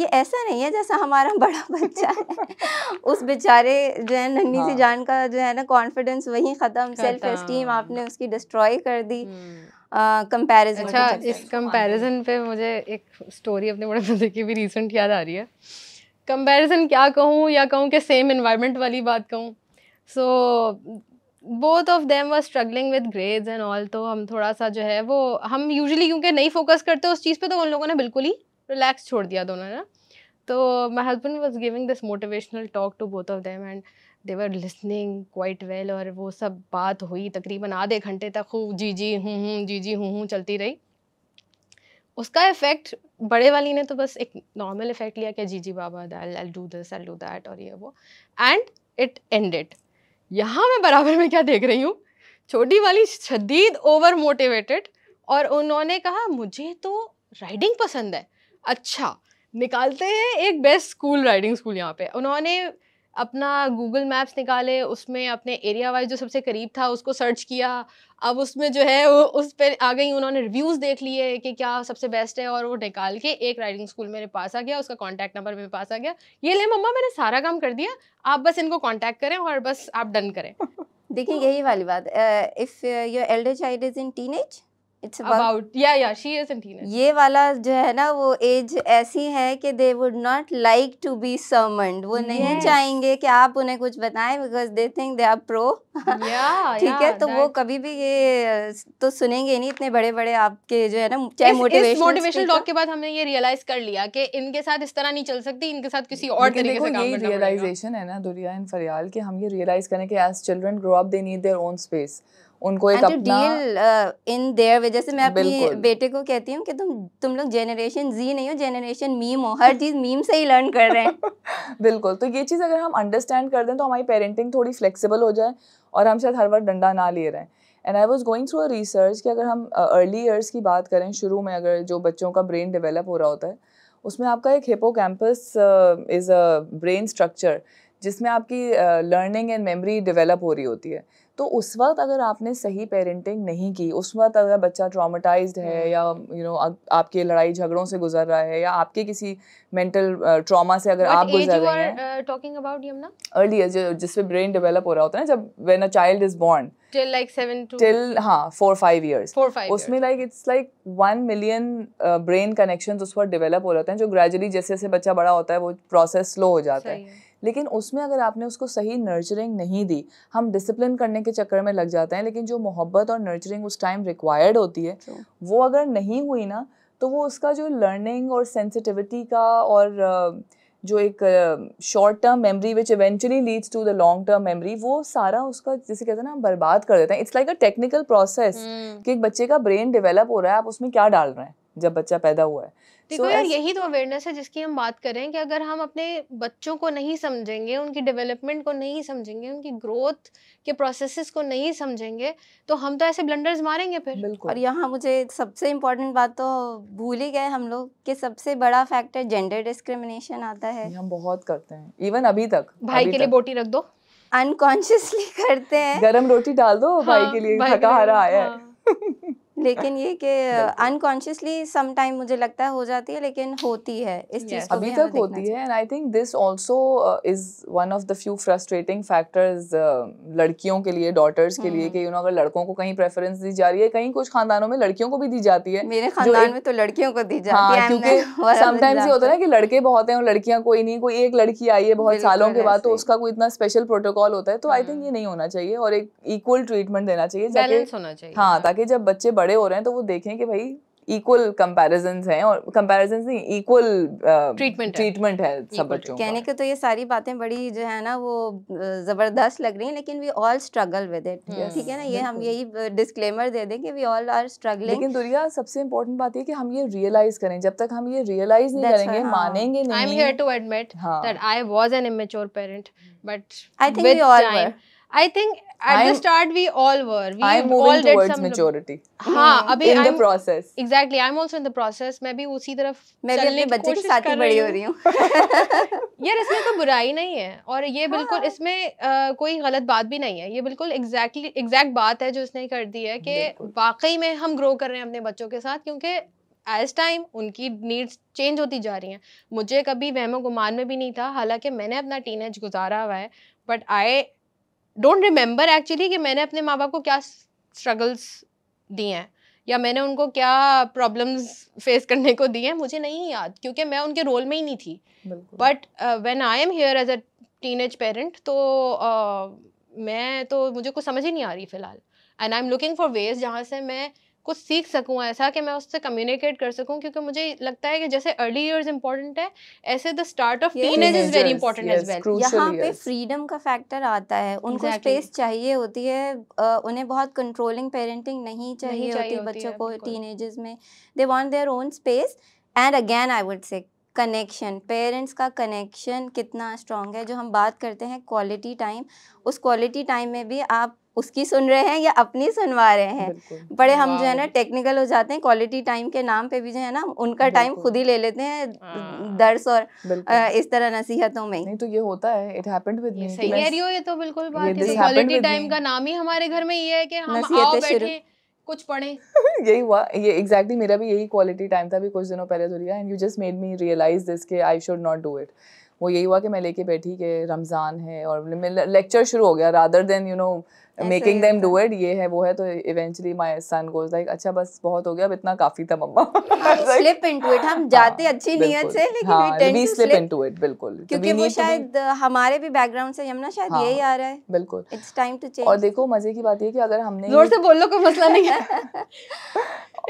Speaker 1: ये ऐसा नहीं है जैसा हमारा बड़ा बच्चा है उस बेचारे जो है नन्ही हाँ। सी जान का जो है ना कॉन्फिडेंस वहीं ख़त्म सेल्फ एस्टीम आपने उसकी डिस्ट्रॉय कर दी हम्म। कंपैरिजन
Speaker 3: uh, अच्छा इस कंपैरिजन हाँ पे मुझे एक स्टोरी अपने बड़े मजे की भी रिसेंट याद आ रही है कंपैरिजन क्या कहूँ या कहूँ कि सेम इन्वायरमेंट वाली बात कहूँ so both of them were struggling with grades and all तो हम थोड़ा सा जो है वो हम यूजुअली क्योंकि नहीं फोकस करते उस चीज़ पे तो उन लोगों ने बिल्कुल ही रिलैक्स छोड़ दिया दोनों ने तो my husband was giving this motivational talk to both of them and they were listening quite well और वो सब बात हुई तकरीबन आधे घंटे तक खूब जी जी हूँ हूँ जी जी हूँ हूँ चलती रही उसका इफेक्ट बड़े वाली ने तो बस एक नॉर्मल इफेक्ट लिया कि जी जी बाबा दैल I do this I do that और ये वो एंड इट एंडेड यहाँ मैं बराबर में क्या देख रही हूँ छोटी वाली शदीद ओवर मोटिवेटेड और उन्होंने कहा मुझे तो राइडिंग पसंद है अच्छा निकालते हैं एक बेस्ट स्कूल राइडिंग स्कूल यहाँ पे उन्होंने अपना गूगल मैप्स निकाले उसमें अपने एरिया वाइज जो सबसे करीब था उसको सर्च किया अब उसमें जो है वो उस पर आ गई उन्होंने रिव्यूज़ देख लिए कि क्या सबसे बेस्ट है और वो निकाल के एक राइडिंग स्कूल मेरे पास आ गया उसका कॉन्टैक्ट नंबर मेरे पास आ गया ये ले मम्मा मैंने सारा काम कर दिया आप बस इनको कॉन्टैक्ट करें और बस आप डन करें
Speaker 1: देखिए यही वाली बात if your elder child is in teen age it's about
Speaker 3: yeah yeah she is
Speaker 1: teenage ये वाला जो है ना वो एज ऐसी है कि they would not like to be sermoned वो yes. नहीं चाहेंगे कि आप उन्हें कुछ बताएं because they think they are pro ठीक है तो वो कभी भी ये तो सुनेंगे नहीं इतने बड़े बड़े
Speaker 2: आपके जो है ना चाहे मोटिवेशन मोटिवेशनल टॉक
Speaker 3: के बाद हमने ये रियलाइज कर लिया कि इनके साथ इस तरह नहीं चल सकती इनके साथ किसी और तरीके से काम करना
Speaker 2: रियलाइजेशन है ना दुनिया इन फरियाल कि हम ये रियलाइज करें कि as children grow up they need their own space उनको एक अपना
Speaker 1: डील इन देयर वजह से मैं अपने बेटे को कहती हूँ कि तुम तुम लोग जेनरेशन जी नहीं हो जेनरेशन मीम हो हर चीज़ मीम से ही
Speaker 2: लर्न कर रहे हैं बिल्कुल तो ये चीज़ अगर हम अंडरस्टैंड कर दें तो हमारी पेरेंटिंग थोड़ी फ्लेक्सिबल हो जाए और हम शायद हर बार डंडा ना ले रहे हैं and I was going through a research कि अगर हम अर्ली uh, ईयर्स की बात करें शुरू में अगर जो बच्चों का ब्रेन डेवलप हो रहा होता है उसमें आपका एक hippocampus is a brain structure जिसमें आपकी लर्निंग एंड मेमोरी डेवलप हो रही होती है तो उस वक्त अगर आपने सही पेरेंटिंग नहीं की उस वक्त अगर बच्चा ट्रामाटाइज है हम्म। या यू you नो know, आपके लड़ाई झगड़ों से गुजर रहा है या आपके किसी मेंटल ट्रॉमा से अगर What आप गुजर रहे
Speaker 3: हैं टॉकिंग अबाउट यमुना
Speaker 2: अर्लियर जिसपे ब्रेन डेवलप हो रहा होता है ना जब when a child is born
Speaker 3: till like till हाँ
Speaker 2: 4 5 इयर्स उसमें like it's like one million brain connection उस पर डेवलप हो रहे होते हैं जो ग्रेजुअली जैसे जैसे बच्चा बड़ा होता है वो प्रोसेस स्लो हो जाता है लेकिन उसमें अगर आपने उसको सही नर्चरिंग नहीं दी हम डिसिप्लिन करने के चक्कर में लग जाते हैं लेकिन जो मोहब्बत और नर्चरिंग उस टाइम रिक्वायर्ड होती है वो अगर नहीं हुई ना तो वो उसका जो लर्निंग और सेंसिटिविटी का और जो एक short term memory which eventually leads to the long term memory वो सारा उसका जैसे कहते हैं ना हम बर्बाद कर देते हैं it's like a technical process कि एक बच्चे का ब्रेन डेवलप हो रहा है आप उसमें क्या डाल रहे हैं जब बच्चा पैदा हुआ है देखो so, यार यही
Speaker 3: तो अवेयरनेस है जिसकी हम बात कर रहे हैं कि अगर हम अपने बच्चों को नहीं समझेंगे उनकी डेवलपमेंट को नहीं समझेंगे उनकी ग्रोथ के प्रोसेसेस को नहीं समझेंगे तो हम तो ऐसे ब्लंडर्स मारेंगे फिर और यहाँ मुझे
Speaker 1: सबसे इम्पोर्टेंट बात तो भूल ही गए हम लोग कि सबसे बड़ा फैक्टर जेंडर डिस्क्रिमिनेशन
Speaker 2: आता है हम बहुत करते हैं इवन अभी तक भाई अभी के तक. लिए बोटी रख दो अनकॉन्शियसली करते हैं गरम रोटी डाल दो भाई हाँ, के लिए थका हारा आया है हाँ। लेकिन ये कि
Speaker 1: अनकॉन्शियसली सम टाइम मुझे लगता है हो जाती है लेकिन होती है इस yes. चीज अभी तक होती
Speaker 2: है and I think this also is one of the few frustrating factors लड़कियों के लिए डॉटर्स के लिए हम्म। कि यू नो अगर लड़कों को कहीं प्रेफरेंस दी जा रही है कहीं कुछ खानदानों में लड़कियों को भी दी जाती है मेरे खानदान में
Speaker 1: तो लड़कियों को दी जाती हाँ, है क्योंकि समटाइम्स ये होता है
Speaker 2: कि लड़के बहुत हैं और लड़कियां कोई नहीं कोई एक लड़की आई है बहुत सालों के बाद तो उसका कोई इतना स्पेशल प्रोटोकॉल होता है तो आई थिंक ये हाँ। नहीं होना चाहिए और एक इक्वल ट्रीटमेंट देना चाहिए हाँ, हाँ ताकि जब बच्चे बड़े हो रहे हैं तो वो देखें कि भाई इक्वल कंपैरिजन हैं और कंपैरिजन नहीं इक्वल ट्रीटमेंट ट्रीटमेंट है सब बच्चों कहने
Speaker 1: के तो ये सारी बातें बड़ी जो है ना वो जबरदस्त लग रही हैं लेकिन we
Speaker 2: all struggle with it
Speaker 1: ठीक है ना ये हम
Speaker 2: यही डिस्क्लेमर दे दें कि वी ऑल आर स्ट्रगलिंग लेकिन दुनिया सबसे इम्पोर्टेंट बात है कि हम ये रियलाइज करें जब तक हम ये रियलाइज नहीं करेंगे हाँ। मानेंगे नहीं I am here to
Speaker 3: admit that I was an immature parent but I think we all were I think at I'm, the start we all were. We I'm moving all towards some maturity.
Speaker 2: हाँ अभी hmm. in I'm, the process.
Speaker 3: Exactly, I'm also in the process. मैं भी उसी तरफ मैं भी अपने बच्चे के साथ ही बड़ी हो रही हूँ. यार इसमें तो बुराई नहीं है और ये हाँ। बिल्कुल इसमें कोई गलत बात भी नहीं है. ये बिल्कुल एग्जैक्टली एग्जैक्ट बात है जो इसने कर दी है कि वाकई में हम ग्रो कर रहे हैं अपने बच्चों के साथ क्योंकि एज टाइम उनकी नीड्स चेंज होती जा रही हैं मुझे कभी वहमो गुमान में भी नहीं था हालांकि मैंने अपना टीन गुजारा हुआ है but I don't remember actually कि मैंने अपने माँ बाप को क्या स्ट्रगल्स दिए हैं या मैंने उनको क्या प्रॉब्लम्स फेस करने को दिए हैं मुझे नहीं याद क्योंकि मैं उनके रोल में ही नहीं थी but when I am here as a teen age parent तो uh, मैं तो मुझे कुछ समझ ही नहीं आ रही फ़िलहाल and I am looking for ways जहाँ से मैं कुछ सीख सकूँ ऐसा कि मैं उससे कम्युनिकेट कर सकूँ क्योंकि मुझे लगता है कि जैसे अर्ली ईयर्स इंपॉर्टेंट है ऐसे the start of teen age is very important as well यहाँ पे फ्रीडम का फैक्टर आता है उनको स्पेस
Speaker 1: चाहिए होती है उन्हें बहुत कंट्रोलिंग पेरेंटिंग नहीं चाहिए होती बच्चों को टीन में they want their own space and again I would say connection parents का कनेक्शन कितना स्ट्रॉन्ग है जो हम बात करते हैं क्वालिटी टाइम उस क्वालिटी टाइम में भी आप उसकी सुन रहे हैं या अपनी सुनवा रहे हैं बड़े हम जो है ना टेक्निकल हो जाते हैं क्वालिटी टाइम के नाम पे भी जो है ना उनका टाइम खुद ही ले लेते हैं हाँ। दर्स और
Speaker 2: इस तरह नसीहतों में नहीं तो ये होता है इट हैपेंड विद मी सही कह रही हो
Speaker 3: ये तो बिल्कुल बात है क्वालिटी टाइम तो का नाम ही हमारे घर में ये है कि हम आओ बैठे
Speaker 2: कुछ पढ़े यही हुआ ये एग्जैक्टली मेरा भी यही क्वालिटी टाइम था भी कुछ दिनों पहले दुरिया and you just made me realise this के I should not do it वो यही हुआ कि मैं लेके बैठी कि रमज़ान है और लेक्चर शुरू हो गया rather than you know making them do it ये है वो है तो eventually my son goes like अच्छा बस बहुत हो गया अब इतना काफी था मम्मा
Speaker 1: स्लिप इनटू इट हम हाँ, जाते अच्छी नीयत से लेकिन we tend to slip into
Speaker 2: it बिल्कुल क्योंकि वो शायद
Speaker 1: हमारे भी बैकग्राउंड से यमुना शायद हाँ, यही आ रहा है बिल्कुल इट्स टाइम टू
Speaker 2: चेंज और देखो मजे की बात ये कि अगर हमने जोर से बोल लो कोई मसला नहीं है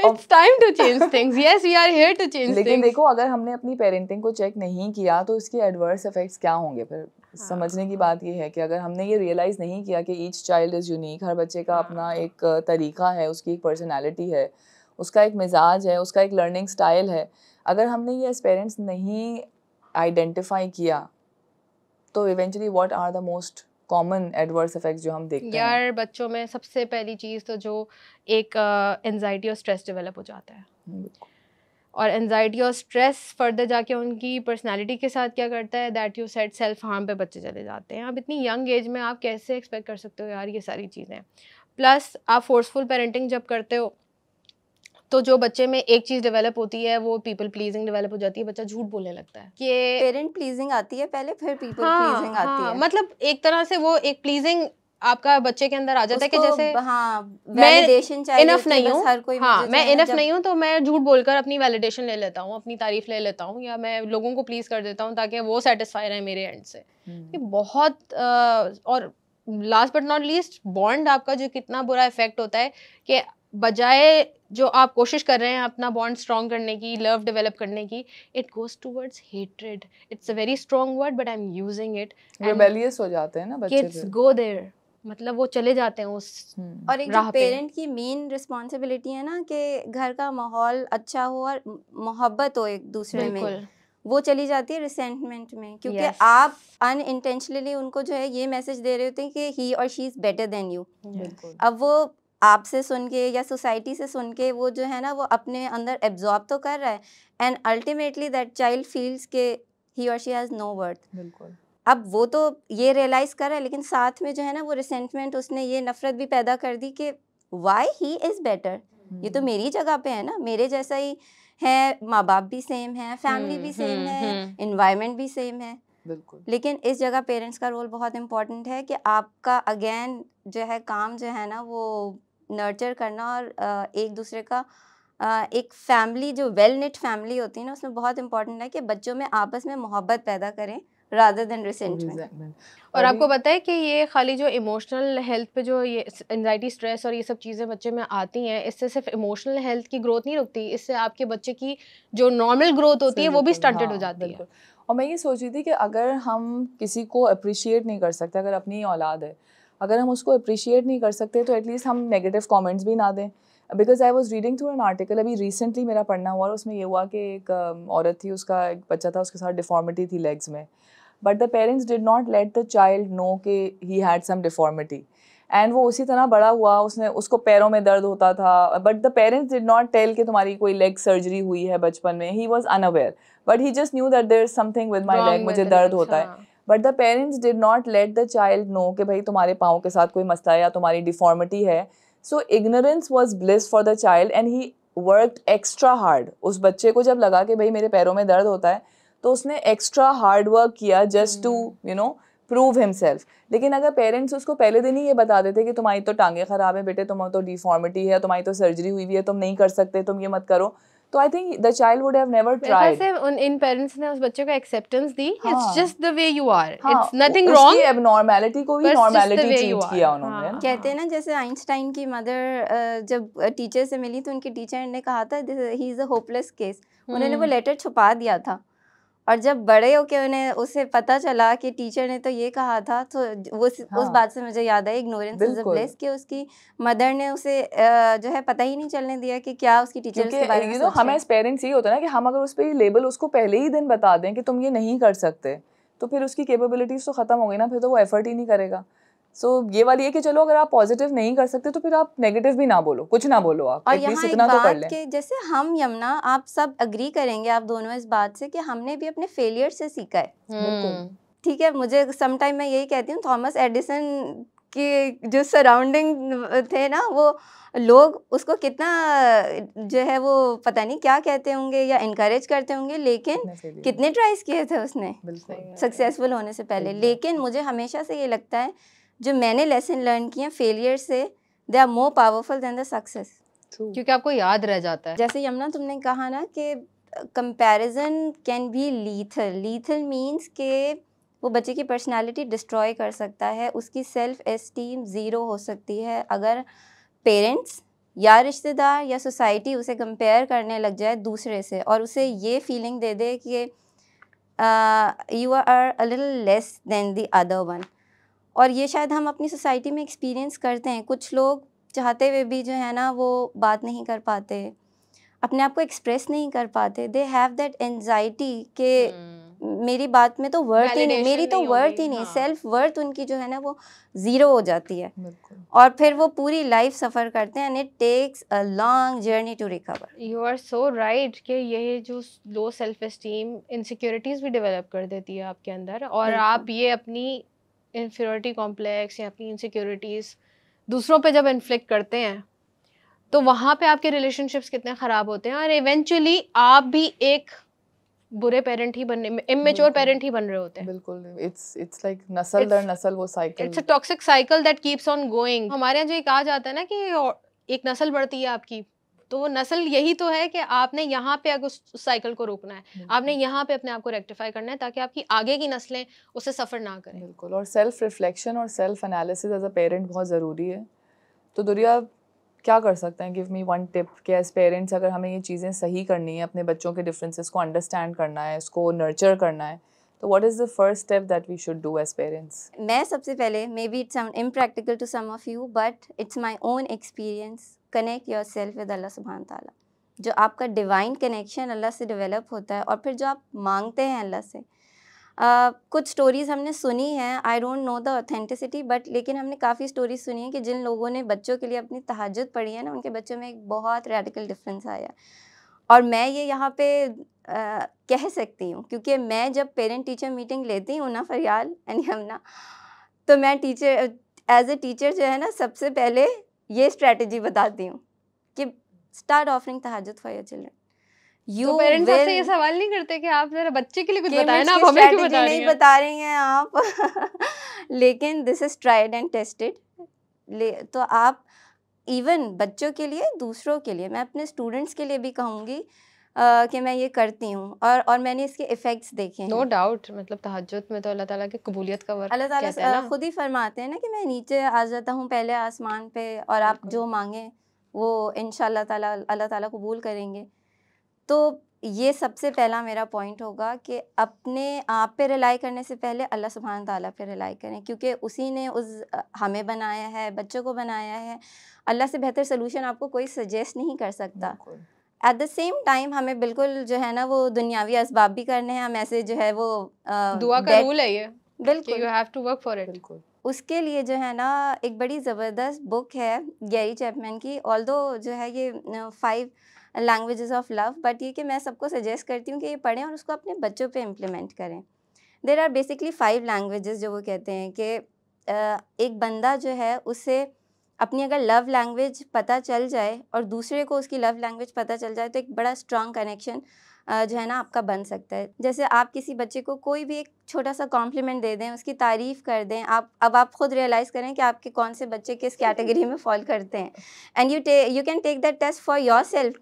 Speaker 2: it's time to change things yes we are here to change लेकिन देखो अगर हमने अपनी पेरेंटिंग को चेक नहीं किया तो इसके एडवर्स इफेक्ट्स क्या होंगे फिर हाँ। समझने की बात ये है कि अगर हमने ये रियलाइज़ नहीं किया कि ईच चाइल्ड इज़ यूनिक हर बच्चे का अपना हाँ। एक तरीका है उसकी एक पर्सनैलिटी है उसका एक मिजाज है उसका एक लर्निंग स्टाइल है अगर हमने ये एज पेरेंट्स नहीं आइडेंटिफाई किया तो eventually what are the most common adverse effect जो हम देखते यार, हैं
Speaker 3: यार बच्चों में सबसे पहली चीज़ तो जो एक एनजाइटी uh, और स्ट्रेस डेवलप हो जाता है और एनजाइटी और स्ट्रेस फर्दर जाके उनकी पर्सनालिटी के साथ क्या करता है that you set self harm पे बच्चे चले जाते हैं आप इतनी यंग एज में आप कैसे एक्सपेक्ट कर सकते हो यार ये सारी चीज़ें प्लस आप फोर्सफुल पेरेंटिंग जब करते हो तो जो बच्चे में एक चीज़ डेवलप होती है वो पीपल प्लीजिंग डेवलप हो जाती है बच्चा झूठ बोलने लगता है कि पेरेंट प्लीजिंग आती है पहले फिर पीपल हाँ, प्लीजिंग आती हाँ, है मतलब एक तरह से वो एक प्लीजिंग आपका बच्चे के अंदर आ जाता है कि जैसे
Speaker 1: हाँ,
Speaker 3: मैं इनफ नहीं हूँ हाँ मैं इनफ नहीं हूँ तो मैं झूठ बोलकर अपनी वैलिडेशन ले लेता हूँ अपनी तारीफ ले लेता हूँ या मैं लोगों को प्लीज कर देता हूँ ताकि वो सेटिस्फाई रहे मेरे एंड से ये हम्म। बहुत आ, और last but not least bond आपका जो कितना बुरा इफेक्ट होता है कि बजाय जो आप कोशिश कर रहे हैं अपना बॉन्ड स्ट्रॉन्ग करने की लव डेवलप करने की it goes towards hatred it's a very strong word but I am using it rebellious
Speaker 2: हो जाते हैं ना बच्चे
Speaker 3: गो देयर मतलब वो चले जाते हैं उस हम्म। और एक पेरेंट
Speaker 1: की मेन रिस्पॉन्सिबिलिटी है ना कि घर का माहौल अच्छा हो और मोहब्बत हो एक दूसरे में वो चली जाती है रिसेंटमेंट में क्योंकि yes. आप इंटेंशनली उनको जो है ये मैसेज दे रहे होते हैं कि ही और she is better than you अब वो आपसे सुन के या सोसाइटी से सुन के वो जो है ना वो अपने अंदर एब्जॉर्ब तो कर रहा है and ultimately that child feels के ही और शी हैज़ नो वर्थ बिल्कुल अब वो तो ये रियलाइज़ कर रहा है लेकिन साथ में जो है ना वो रिसेंटमेंट उसने ये नफ़रत भी पैदा कर दी कि वाई ही इज़ बेटर ये तो हम्म। मेरी जगह पे है ना मेरे जैसा ही है माँ बाप भी सेम है फैमिली हम्म, भी सेम हम्म, है इन्वायरमेंट भी सेम है बिल्कुल लेकिन इस जगह पेरेंट्स का रोल बहुत इम्पोर्टेंट है कि आपका अगेन जो है काम जो है ना वो नर्चर करना और एक दूसरे का एक फैमिली जो वेल निट फैमिली होती है ना उसमें बहुत इम्पोर्टेंट है कि बच्चों में आपस में मोहब्बत
Speaker 3: पैदा करें रादर देन रिसेंटमेंट और आपको पता है कि ये खाली जो इमोशनल हेल्थ पे जो ये एनजाइटी स्ट्रेस और ये सब चीज़ें बच्चे में आती हैं इससे सिर्फ इमोशनल हेल्थ की ग्रोथ नहीं रुकती इससे आपके बच्चे की जो नॉर्मल ग्रोथ होती है वो भी स्टंटेड हाँ, हो जाती
Speaker 2: है और मैं ये सोच रही थी कि अगर हम किसी को अप्रिशिएट नहीं कर सकते अगर अपनी औलाद है अगर हम उसको अप्रिशिएट नहीं कर सकते तो एटलीस्ट हम नेगेटिव कॉमेंट्स भी ना दें because I was reading through an article अभी रिसेंटली मेरा पढ़ना हुआ और उसमें ये हुआ कि एक um, औरत थी उसका एक बच्चा था उसके साथ डिफॉर्मिटी थी लेग्स में but the parents did not let the child know कि he had some deformity and वो उसी तरह बड़ा हुआ उसने उसको पैरों में दर्द होता था but the parents did not tell कि तुम्हारी कोई लेग सर्जरी हुई है बचपन में ही was unaware but he just knew that there is something with my leg मुझे दर्द होता अच्छा। है but the parents did not let the child know कि भाई तुम्हारे पाओं के साथ कोई मसला है या तुम्हारी डिफॉर्मिटी है so ignorance was bliss for the child and he work extra hard उस बच्चे को जब लगा कि भाई मेरे पैरों में दर्द होता है तो उसने एक्स्ट्रा हार्ड वर्क किया just to you know prove himself लेकिन अगर पेरेंट्स उसको पहले दिन ही ये बता देते कि तुम्हारी तो टांगे ख़राब है बेटे तुम तो डिफॉर्मिटी है तुम्हारी तो सर्जरी हुई हुई है तुम नहीं कर सकते तुम ये मत करो तो I think the child would have never tried से उन इन पेरेंट्स ने उस बच्चे को एक्सेप्टेंस दी it's just the way you are it's nothing wrong उसकी एबनॉर्मैलिटी को भी नॉर्मैलिटी ट्रीट किया उन्होंने हाँ. कहते
Speaker 1: हैं ना जैसे आइंस्टाइन की मदर जब टीचर से मिली तो उनके टीचर ने कहा था he is a hopeless case उन्होंने वो लेटर छुपा दिया था और जब बड़े होके उन्हें उसे पता चला कि टीचर ने तो ये कहा था तो वो हाँ। उस बात से मुझे याद है इग्नोरेंस इज अ ब्लेस कि उसकी मदर ने उसे जो है पता ही नहीं चलने दिया कि क्या उसकी टीचर उसके बारे में हमें
Speaker 2: पेरेंट्स ही होता है ना कि हम अगर उस पर लेबल उसको पहले ही दिन बता दें कि तुम ये नहीं कर सकते तो फिर उसकी कैपेबिलिटीज तो खत्म हो गई ना फिर तो वो एफर्ट ही नहीं करेगा सो so, ये वाली है कि चलो अगर आप पॉजिटिव नहीं कर सकते तो फिर आप नेगेटिव भी ना बोलो कुछ ना बोलो आप और यहां इतना तो कर लें
Speaker 1: जैसे हम यमुना आप सब अग्री करेंगे आप दोनों इस बात से कि हमने भी अपने फेलियर से सीखा है हम्म। ठीक है मुझे समटाइम मैं यही कहती हूँ थॉमस एडिसन की जो सराउंडिंग थे ना वो लोग उसको कितना जो है वो पता नहीं क्या कहते होंगे या इनक्रेज करते होंगे लेकिन कितने ट्राइज किए थे उसने सक्सेसफुल होने से पहले लेकिन मुझे हमेशा से ये लगता है जो मैंने लेसन लर्न किया फेलियर से they are more powerful than the success क्योंकि आपको याद रह जाता है जैसे यमुना तुमने कहा ना कि comparison can be lethal lethal means के वो बच्चे की पर्सनालिटी डिस्ट्रॉय कर सकता है उसकी सेल्फ एस्टीम ज़ीरो हो सकती है अगर पेरेंट्स या रिश्तेदार या सोसाइटी उसे कंपेयर करने लग जाए दूसरे से और उसे ये फीलिंग दे दे कि you are a little less than the other one और ये शायद हम अपनी सोसाइटी में एक्सपीरियंस करते हैं कुछ लोग चाहते हुए भी जो है ना वो बात नहीं कर पाते अपने आप को एक्सप्रेस नहीं कर पाते दे हैव दैट एनजाइटी के हम्म। मेरी बात में तो वर्थ ही नहीं मेरी तो वर्थ ही नहीं सेल्फ हाँ। वर्थ उनकी जो है ना वो ज़ीरो हो जाती है और फिर वो पूरी लाइफ सफ़र करते हैं and it takes a long journey to recover
Speaker 3: you are so right कि ये जो लो सेल्फ एस्टीम इनसिक्योरिटीज़ भी डेवलप कर देती है आपके अंदर और आप ये अपनी इन्फ्योरिटी कॉम्प्लेक्स या अपनी इनसिक्योरिटीज़ दूसरों पे जब इन्फ्लिक्ट करते हैं तो वहाँ पे आपके रिलेशनशिप्स कितने ख़राब होते हैं और इवेंचुअली आप भी एक बुरे पेरेंट ही बनने में इमेच्योर पेरेंट
Speaker 2: ही बन रहे होते हैं बिल्कुल इट्स इट्स लाइक नस्ल दर नस्ल वो cycle it's a
Speaker 3: toxic cycle that keeps on going हमारे यहाँ जो एक आ जाता है ना कि एक नस्ल बढ़ती है आपकी तो वो नस्ल यही तो है कि आपने यहाँ पे अगर उस साइकिल को रोकना है आपने यहाँ पे अपने आप को रेक्टिफाई करना है ताकि आपकी आगे की नस्लें उसे सफ़र ना करें
Speaker 2: बिल्कुल और सेल्फ रिफ्लेक्शन और self analysis as a parent बहुत ज़रूरी है तो दुरिया क्या कर सकते हैं गिव मी वन टिप कि एज पेरेंट्स अगर हमें ये चीज़ें सही करनी है अपने बच्चों के डिफरेंसेस को अंडरस्टैंड करना है उसको नर्चर करना है तो what is the first step that we should do as parents
Speaker 1: मैं सबसे पहले maybe it's impractical to some of you but it's my own experience connect yourself with अल्लाह सुबहान तला जो आपका डिवाइन कनेक्शन अल्लाह से डेवलप होता है और फिर जो आप मांगते हैं अल्लाह से Uh, कुछ स्टोरीज़ हमने सुनी हैं I don't know the authenticity but लेकिन हमने काफ़ी स्टोरीज सुनी है कि जिन लोगों ने बच्चों के लिए अपनी तहजद पढ़ी है ना उनके बच्चों में एक बहुत रेडिकल डिफरेंस आया और मैं ये यहाँ पे uh, कह सकती हूँ क्योंकि मैं जब पेरेंट टीचर मीटिंग लेती हूँ ना फरियाल एंड ना तो मैं टीचर एज ए टीचर जो है ना सबसे पहले ये स्ट्रेटेजी बताती हूँ कि स्टार्ट ऑफरिंग तहजद for your children you parents आपसे ये
Speaker 3: सवाल नहीं करते कि आप जरा बच्चे के लिए कुछ बताएं ना आप हमें क्यों
Speaker 1: बता रही हैं बता रही हैं आप लेकिन this is tried and tested तो आप इवन बच्चों के लिए दूसरों के लिए मैं अपने स्टूडेंट्स के लिए भी कहूँगी કે મેં યે કરતી હું ઓર ઓર મેને ઇસકે ઇફેક્ટ્સ દેખે હે નો ડાઉટ મતલબ
Speaker 3: तहज्जुદ મે તો અલ્લાહ તઆલા કે કબૂલિયત کا દર અલહ ખુદ
Speaker 1: હી ફરમાતે હે ના કે મે નીચે આ જাতা હું પહેલે આસમાન પે ઓર આપ જો માંગે વો ઇન્શા અલ્લાહ તઆલા અલ્લાહ તઆલા કબૂલ કરેંગે તો યે سبસે પહેલે મેરા પોઈન્ટ હોગા કે અપને આપ પે રિલાય કરને સે પહેલે અલ્લાહ સુબહાન તઆલા પે રિલાય કરે ક્યોકી ઉસીને ઉઝ હમે બનાયા હે બચ્ચે કો બનાયા હે અલ્લાહ સે બેહતર સોલ્યુશન આપકો કોઈ સજેસ્ટ નહીં કર સકતા एट द सेम टाइम हमें बिल्कुल जो है ना वो दुनियावी इसबाब भी करने हैं हम ऐसे जो है वो आ, दुआ का रूल है
Speaker 3: ये बिल्कुल you have to work for it बिल्कुल
Speaker 1: उसके लिए जो है ना एक बड़ी ज़बरदस्त बुक है गैरी चैपमैन की ऑल जो है ये five languages of love but ये कि मैं सबको सजेस्ट करती हूँ कि ये पढ़ें और उसको अपने बच्चों पे इम्प्लीमेंट करें there are basically five languages जो वो कहते हैं कि एक बंदा जो है उसे अपनी अगर लव लैंग्वेज पता चल जाए और दूसरे को उसकी लव लैंग्वेज पता चल जाए तो एक बड़ा स्ट्रांग कनेक्शन जो है ना आपका बन सकता है जैसे आप किसी बच्चे को कोई भी एक छोटा सा कॉम्प्लीमेंट दे दें उसकी तारीफ़ कर दें आप अब आप खुद रियलाइज़ करें कि आपके कौन से बच्चे किस कैटेगरी में फॉल करते हैं and you you can take that test for yourself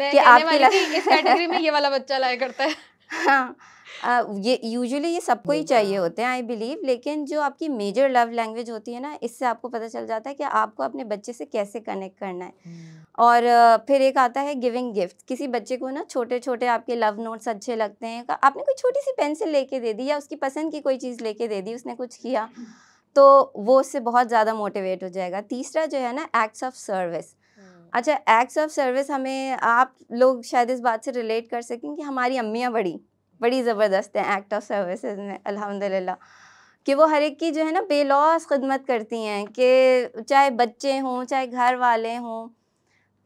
Speaker 3: कि आपकी इस कैटेगरी में ये वाला बच्चा लाया करता है
Speaker 1: हाँ ये यूजुअली ये सबको ही चाहिए होते हैं आई बिलीव लेकिन जो आपकी मेजर लव लैंग्वेज होती है ना इससे आपको पता चल जाता है कि आपको अपने बच्चे से कैसे कनेक्ट करना है हम्म। और फिर एक आता है गिविंग गिफ्ट किसी बच्चे को ना छोटे छोटे आपके लव नोट्स अच्छे लगते हैं आपने कोई छोटी सी पेंसिल लेके दे दी या उसकी पसंद की कोई चीज़ लेके दे दी उसने कुछ किया तो वो उससे बहुत ज़्यादा मोटिवेट हो जाएगा तीसरा जो है ना एक्ट्स ऑफ सर्विस अच्छा एक्ट्स ऑफ सर्विस हमें आप लोग शायद इस बात से रिलेट कर सकें कि हमारी अम्मियाँ बड़ी बड़ी ज़बरदस्त हैं एक्ट ऑफ सर्विसेज में अल्हम्दुलिल्लाह कि वो हर एक की जो है ना बेलॉस खदमत करती हैं कि चाहे बच्चे हों चाहे घर वाले हों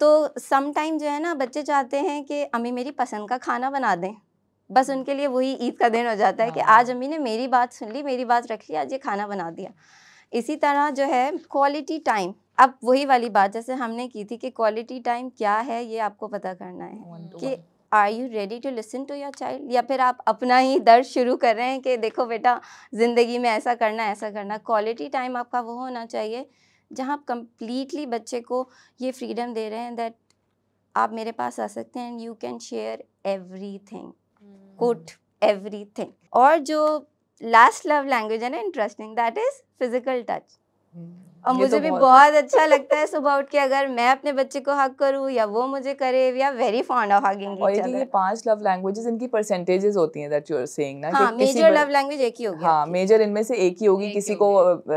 Speaker 1: तो समाइम जो है ना बच्चे चाहते हैं कि अम्मी मेरी पसंद का खाना बना दें बस उनके लिए वही ईद का दिन हो जाता है कि हाँ। आज अम्मी ने मेरी बात सुन ली मेरी बात रख ली आज ये खाना बना दिया इसी तरह जो है क्वालिटी टाइम अब वही वाली बात जैसे हमने की थी कि क्वालिटी टाइम क्या है ये आपको पता करना है कि are you ready to listen to your child या फिर आप अपना ही दर्द शुरू कर रहे हैं कि देखो बेटा ज़िंदगी में ऐसा करना ऐसा करना क्वालिटी टाइम आपका वो होना चाहिए जहाँ आप कम्प्लीटली बच्चे को ये फ्रीडम दे रहे हैं दैट आप मेरे पास आ सकते हैं and you can share everything quote everything और जो लास्ट लव लैंग्वेज है ना interesting that is physical touch
Speaker 2: और तो मुझे तो भी बहुत
Speaker 1: अच्छा लगता है सुबह उठ के अगर मैं अपने बच्चे को हक करूँ या वो मुझे करे या वेरी फॉन्ड ऑफ हगिंग और ये
Speaker 2: पांच लव लैंग्वेजेस इनकी परसेंटेजेस होती हैं दैट यू आर सेइंग ना मेजर लव लैंग्वेज एक ही होगी हाँ मेजर इनमें से एक ही होगी किसी को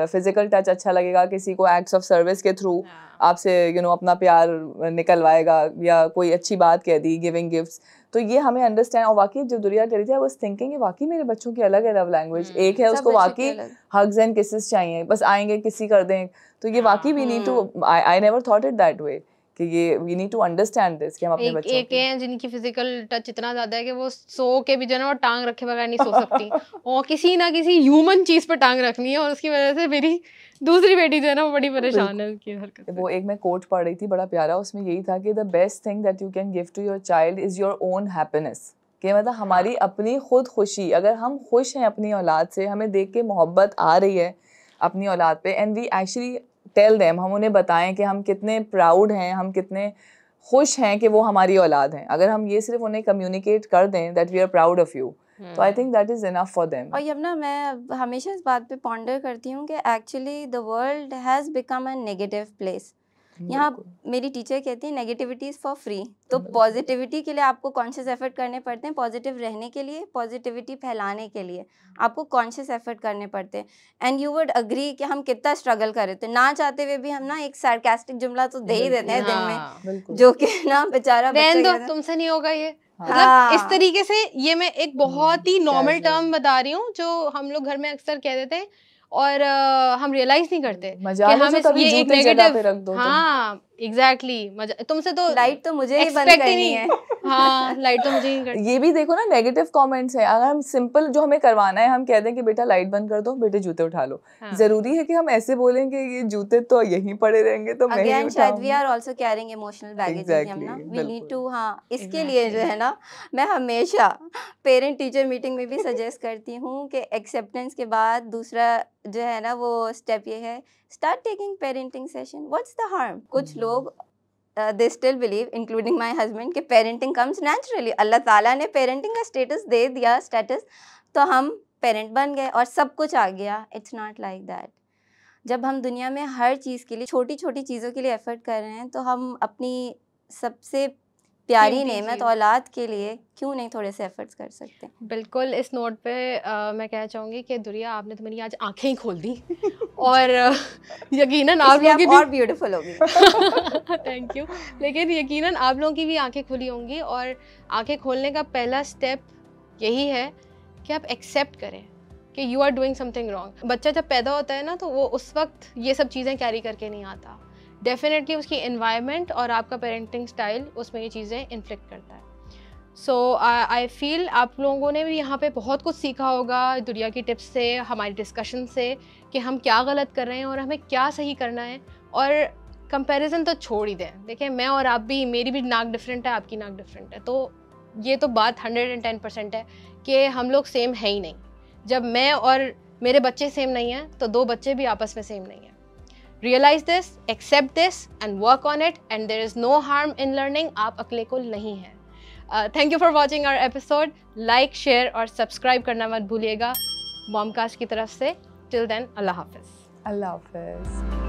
Speaker 2: फिजिकल टच अच्छा लगेगा किसी को एक्ट्स ऑफ सर्विस के थ्रू हाँ। आपसे यू नो अपना प्यार निकलवाएगा या कोई अच्छी बात कह दी गिविंग गिफ्ट्स तो ये हमें अंडरस्टैंड और वाकई जो दुरिया कह रही थी आई थिंकिंग वाकई मेरे बच्चों की अलग है लव लैंग्वेज एक है उसको वाकई हग्स एंड किसेस चाहिए बस आएंगे किसी कर दें तो ये वाकई we need to I never thought it that way कि ये we need to understand this कि हम अपने बच्चों एक
Speaker 3: हैं जिनकी फिजिकल टच इतना ज्यादा है कि वो सो के भी जो है ना टांग रखे बगैर नहीं सो सकती और किसी ना किसी ह्यूमन चीज पर टांग रखनी है और उसकी वजह से मेरी दूसरी बेटी जो है ना वो बड़ी परेशान है
Speaker 2: उसकी हरकत वो एक मैं कोट पढ़ रही थी बड़ा प्यारा उसमें यही था कि the best thing that you can give to your child is your own happiness कि मतलब हमारी हाँ। अपनी खुद खुशी अगर हम खुश हैं अपनी औलाद से हमें देख के मोहब्बत आ रही है अपनी औलाद पे and we actually tell them हम उन्हें बताएं कि हम कितने प्राउड हैं हम कितने खुश हैं कि वो हमारी औलाद हैं अगर हम ये सिर्फ उन्हें कम्युनिकेट कर दें that we are proud of you तो I think that is enough for them और
Speaker 1: यमुना मैं हमेशा इस बात पे पॉन्डर करती हूँ कि actually the world has become a negative place यहाँ मेरी टीचर कहती है नेगेटिविटी इज़ फॉर फ्री तो पॉजिटिविटी के लिए आपको कॉन्शियस एफर्ट करने पड़ते हैं पॉजिटिव रहने के लिए पॉजिटिविटी फैलाने के लिए आपको कॉन्शियस एफर्ट करने पड़ते हैं एंड यू वुड अग्री कि हम कितना स्ट्रगल कर रहे थे ना चाहते हुए भी हम ना एक सार्केस्टिक जुमला तो दे ही देते हैं दिन में हाँ। जो कि ना बेचारा तो
Speaker 3: तुमसे नहीं होगा ये हाँ। मतलब हाँ। इस तरीके से ये मैं एक बहुत ही नॉर्मल hmm, टर्म बता रही हूँ जो हम लोग घर में अक्सर कह देते हैं और हम रियलाइज नहीं करते कि तो हम ये एक नेगेटिव तो। हाँ एग्जैक्टली exactly, तुमसे तो लाइट तो मुझे ही बंद करनी है
Speaker 2: हाँ लाइट तो मुझे ही ये भी देखो ना नेगेटिव कमेंट्स है अगर हम सिंपल जो हमें करवाना है हम कह दें कि बेटा लाइट बंद कर दो बेटे जूते उठा लो हाँ. जरूरी है कि हम ऐसे बोलें कि ये जूते तो यहीं पड़े रहेंगे तो Again, मैं शायद we
Speaker 1: are also carrying emotional baggage हम ना वी नीड टू हाँ इसके लिए जो है ना मैं हमेशा पेरेंट टीचर मीटिंग में भी सजेस्ट करती हूँ कि एक्सेप्टेंस के बाद दूसरा जो है ना वो स्टेप ये है start taking parenting session what's the harm कुछ hmm. लोग they still believe including my husband के पेरेंटिंग कम्स नेचुरली अल्लाह ताला ने पेरेंटिंग का स्टेटस दे दिया स्टेटस तो हम पेरेंट बन गए और सब कुछ आ गया इट्स नॉट लाइक दैट जब हम दुनिया में हर चीज़ के लिए छोटी छोटी चीज़ों के लिए एफर्ट कर रहे हैं तो हम अपनी सबसे प्यारी नेमत तो
Speaker 3: औलाद के लिए क्यों नहीं थोड़े से एफर्ट्स कर सकते बिल्कुल इस नोट पे आ, मैं कहना चाहूँगी कि दुरिया आपने तो मेरी आज आंखें ही खोल दी और यकीनन आप लोगों की भी... और ब्यूटीफुल होगी थैंक यू लेकिन यकीनन आप लोगों की भी आंखें खुली होंगी और आंखें खोलने का पहला स्टेप यही है कि आप एक्सेप्ट करें कि you are doing something wrong बच्चा जब पैदा होता है ना तो वो उस वक्त ये सब चीज़ें कैरी करके नहीं आता डेफिनेटली उसकी इन्वायरमेंट और आपका पेरेंटिंग स्टाइल उसमें ये चीज़ें इन्फ्लिक्ट करता है सो आई फील आप लोगों ने भी यहाँ पे बहुत कुछ सीखा होगा दुनिया की टिप्स से हमारी डिस्कशन से कि हम क्या गलत कर रहे हैं और हमें क्या सही करना है और कंपैरिजन तो छोड़ ही दें देखिए मैं और आप भी मेरी भी नाक डिफरेंट है आपकी नाक डिफरेंट है तो ये तो बात हंड्रेड एंड टेन परसेंट है कि हम लोग सेम है ही नहीं जब मैं और मेरे बच्चे सेम नहीं हैं तो दो बच्चे भी आपस में सेम नहीं हैं realize this accept this and work on it and there is no harm in learning आप अकले को नहीं है thank you for watching our episode like share और सब्सक्राइब करना मत भूलिएगा बॉमकास्ट की तरफ से टिल देन अल्लाह हाफिज़ अल्लाह हाफिज़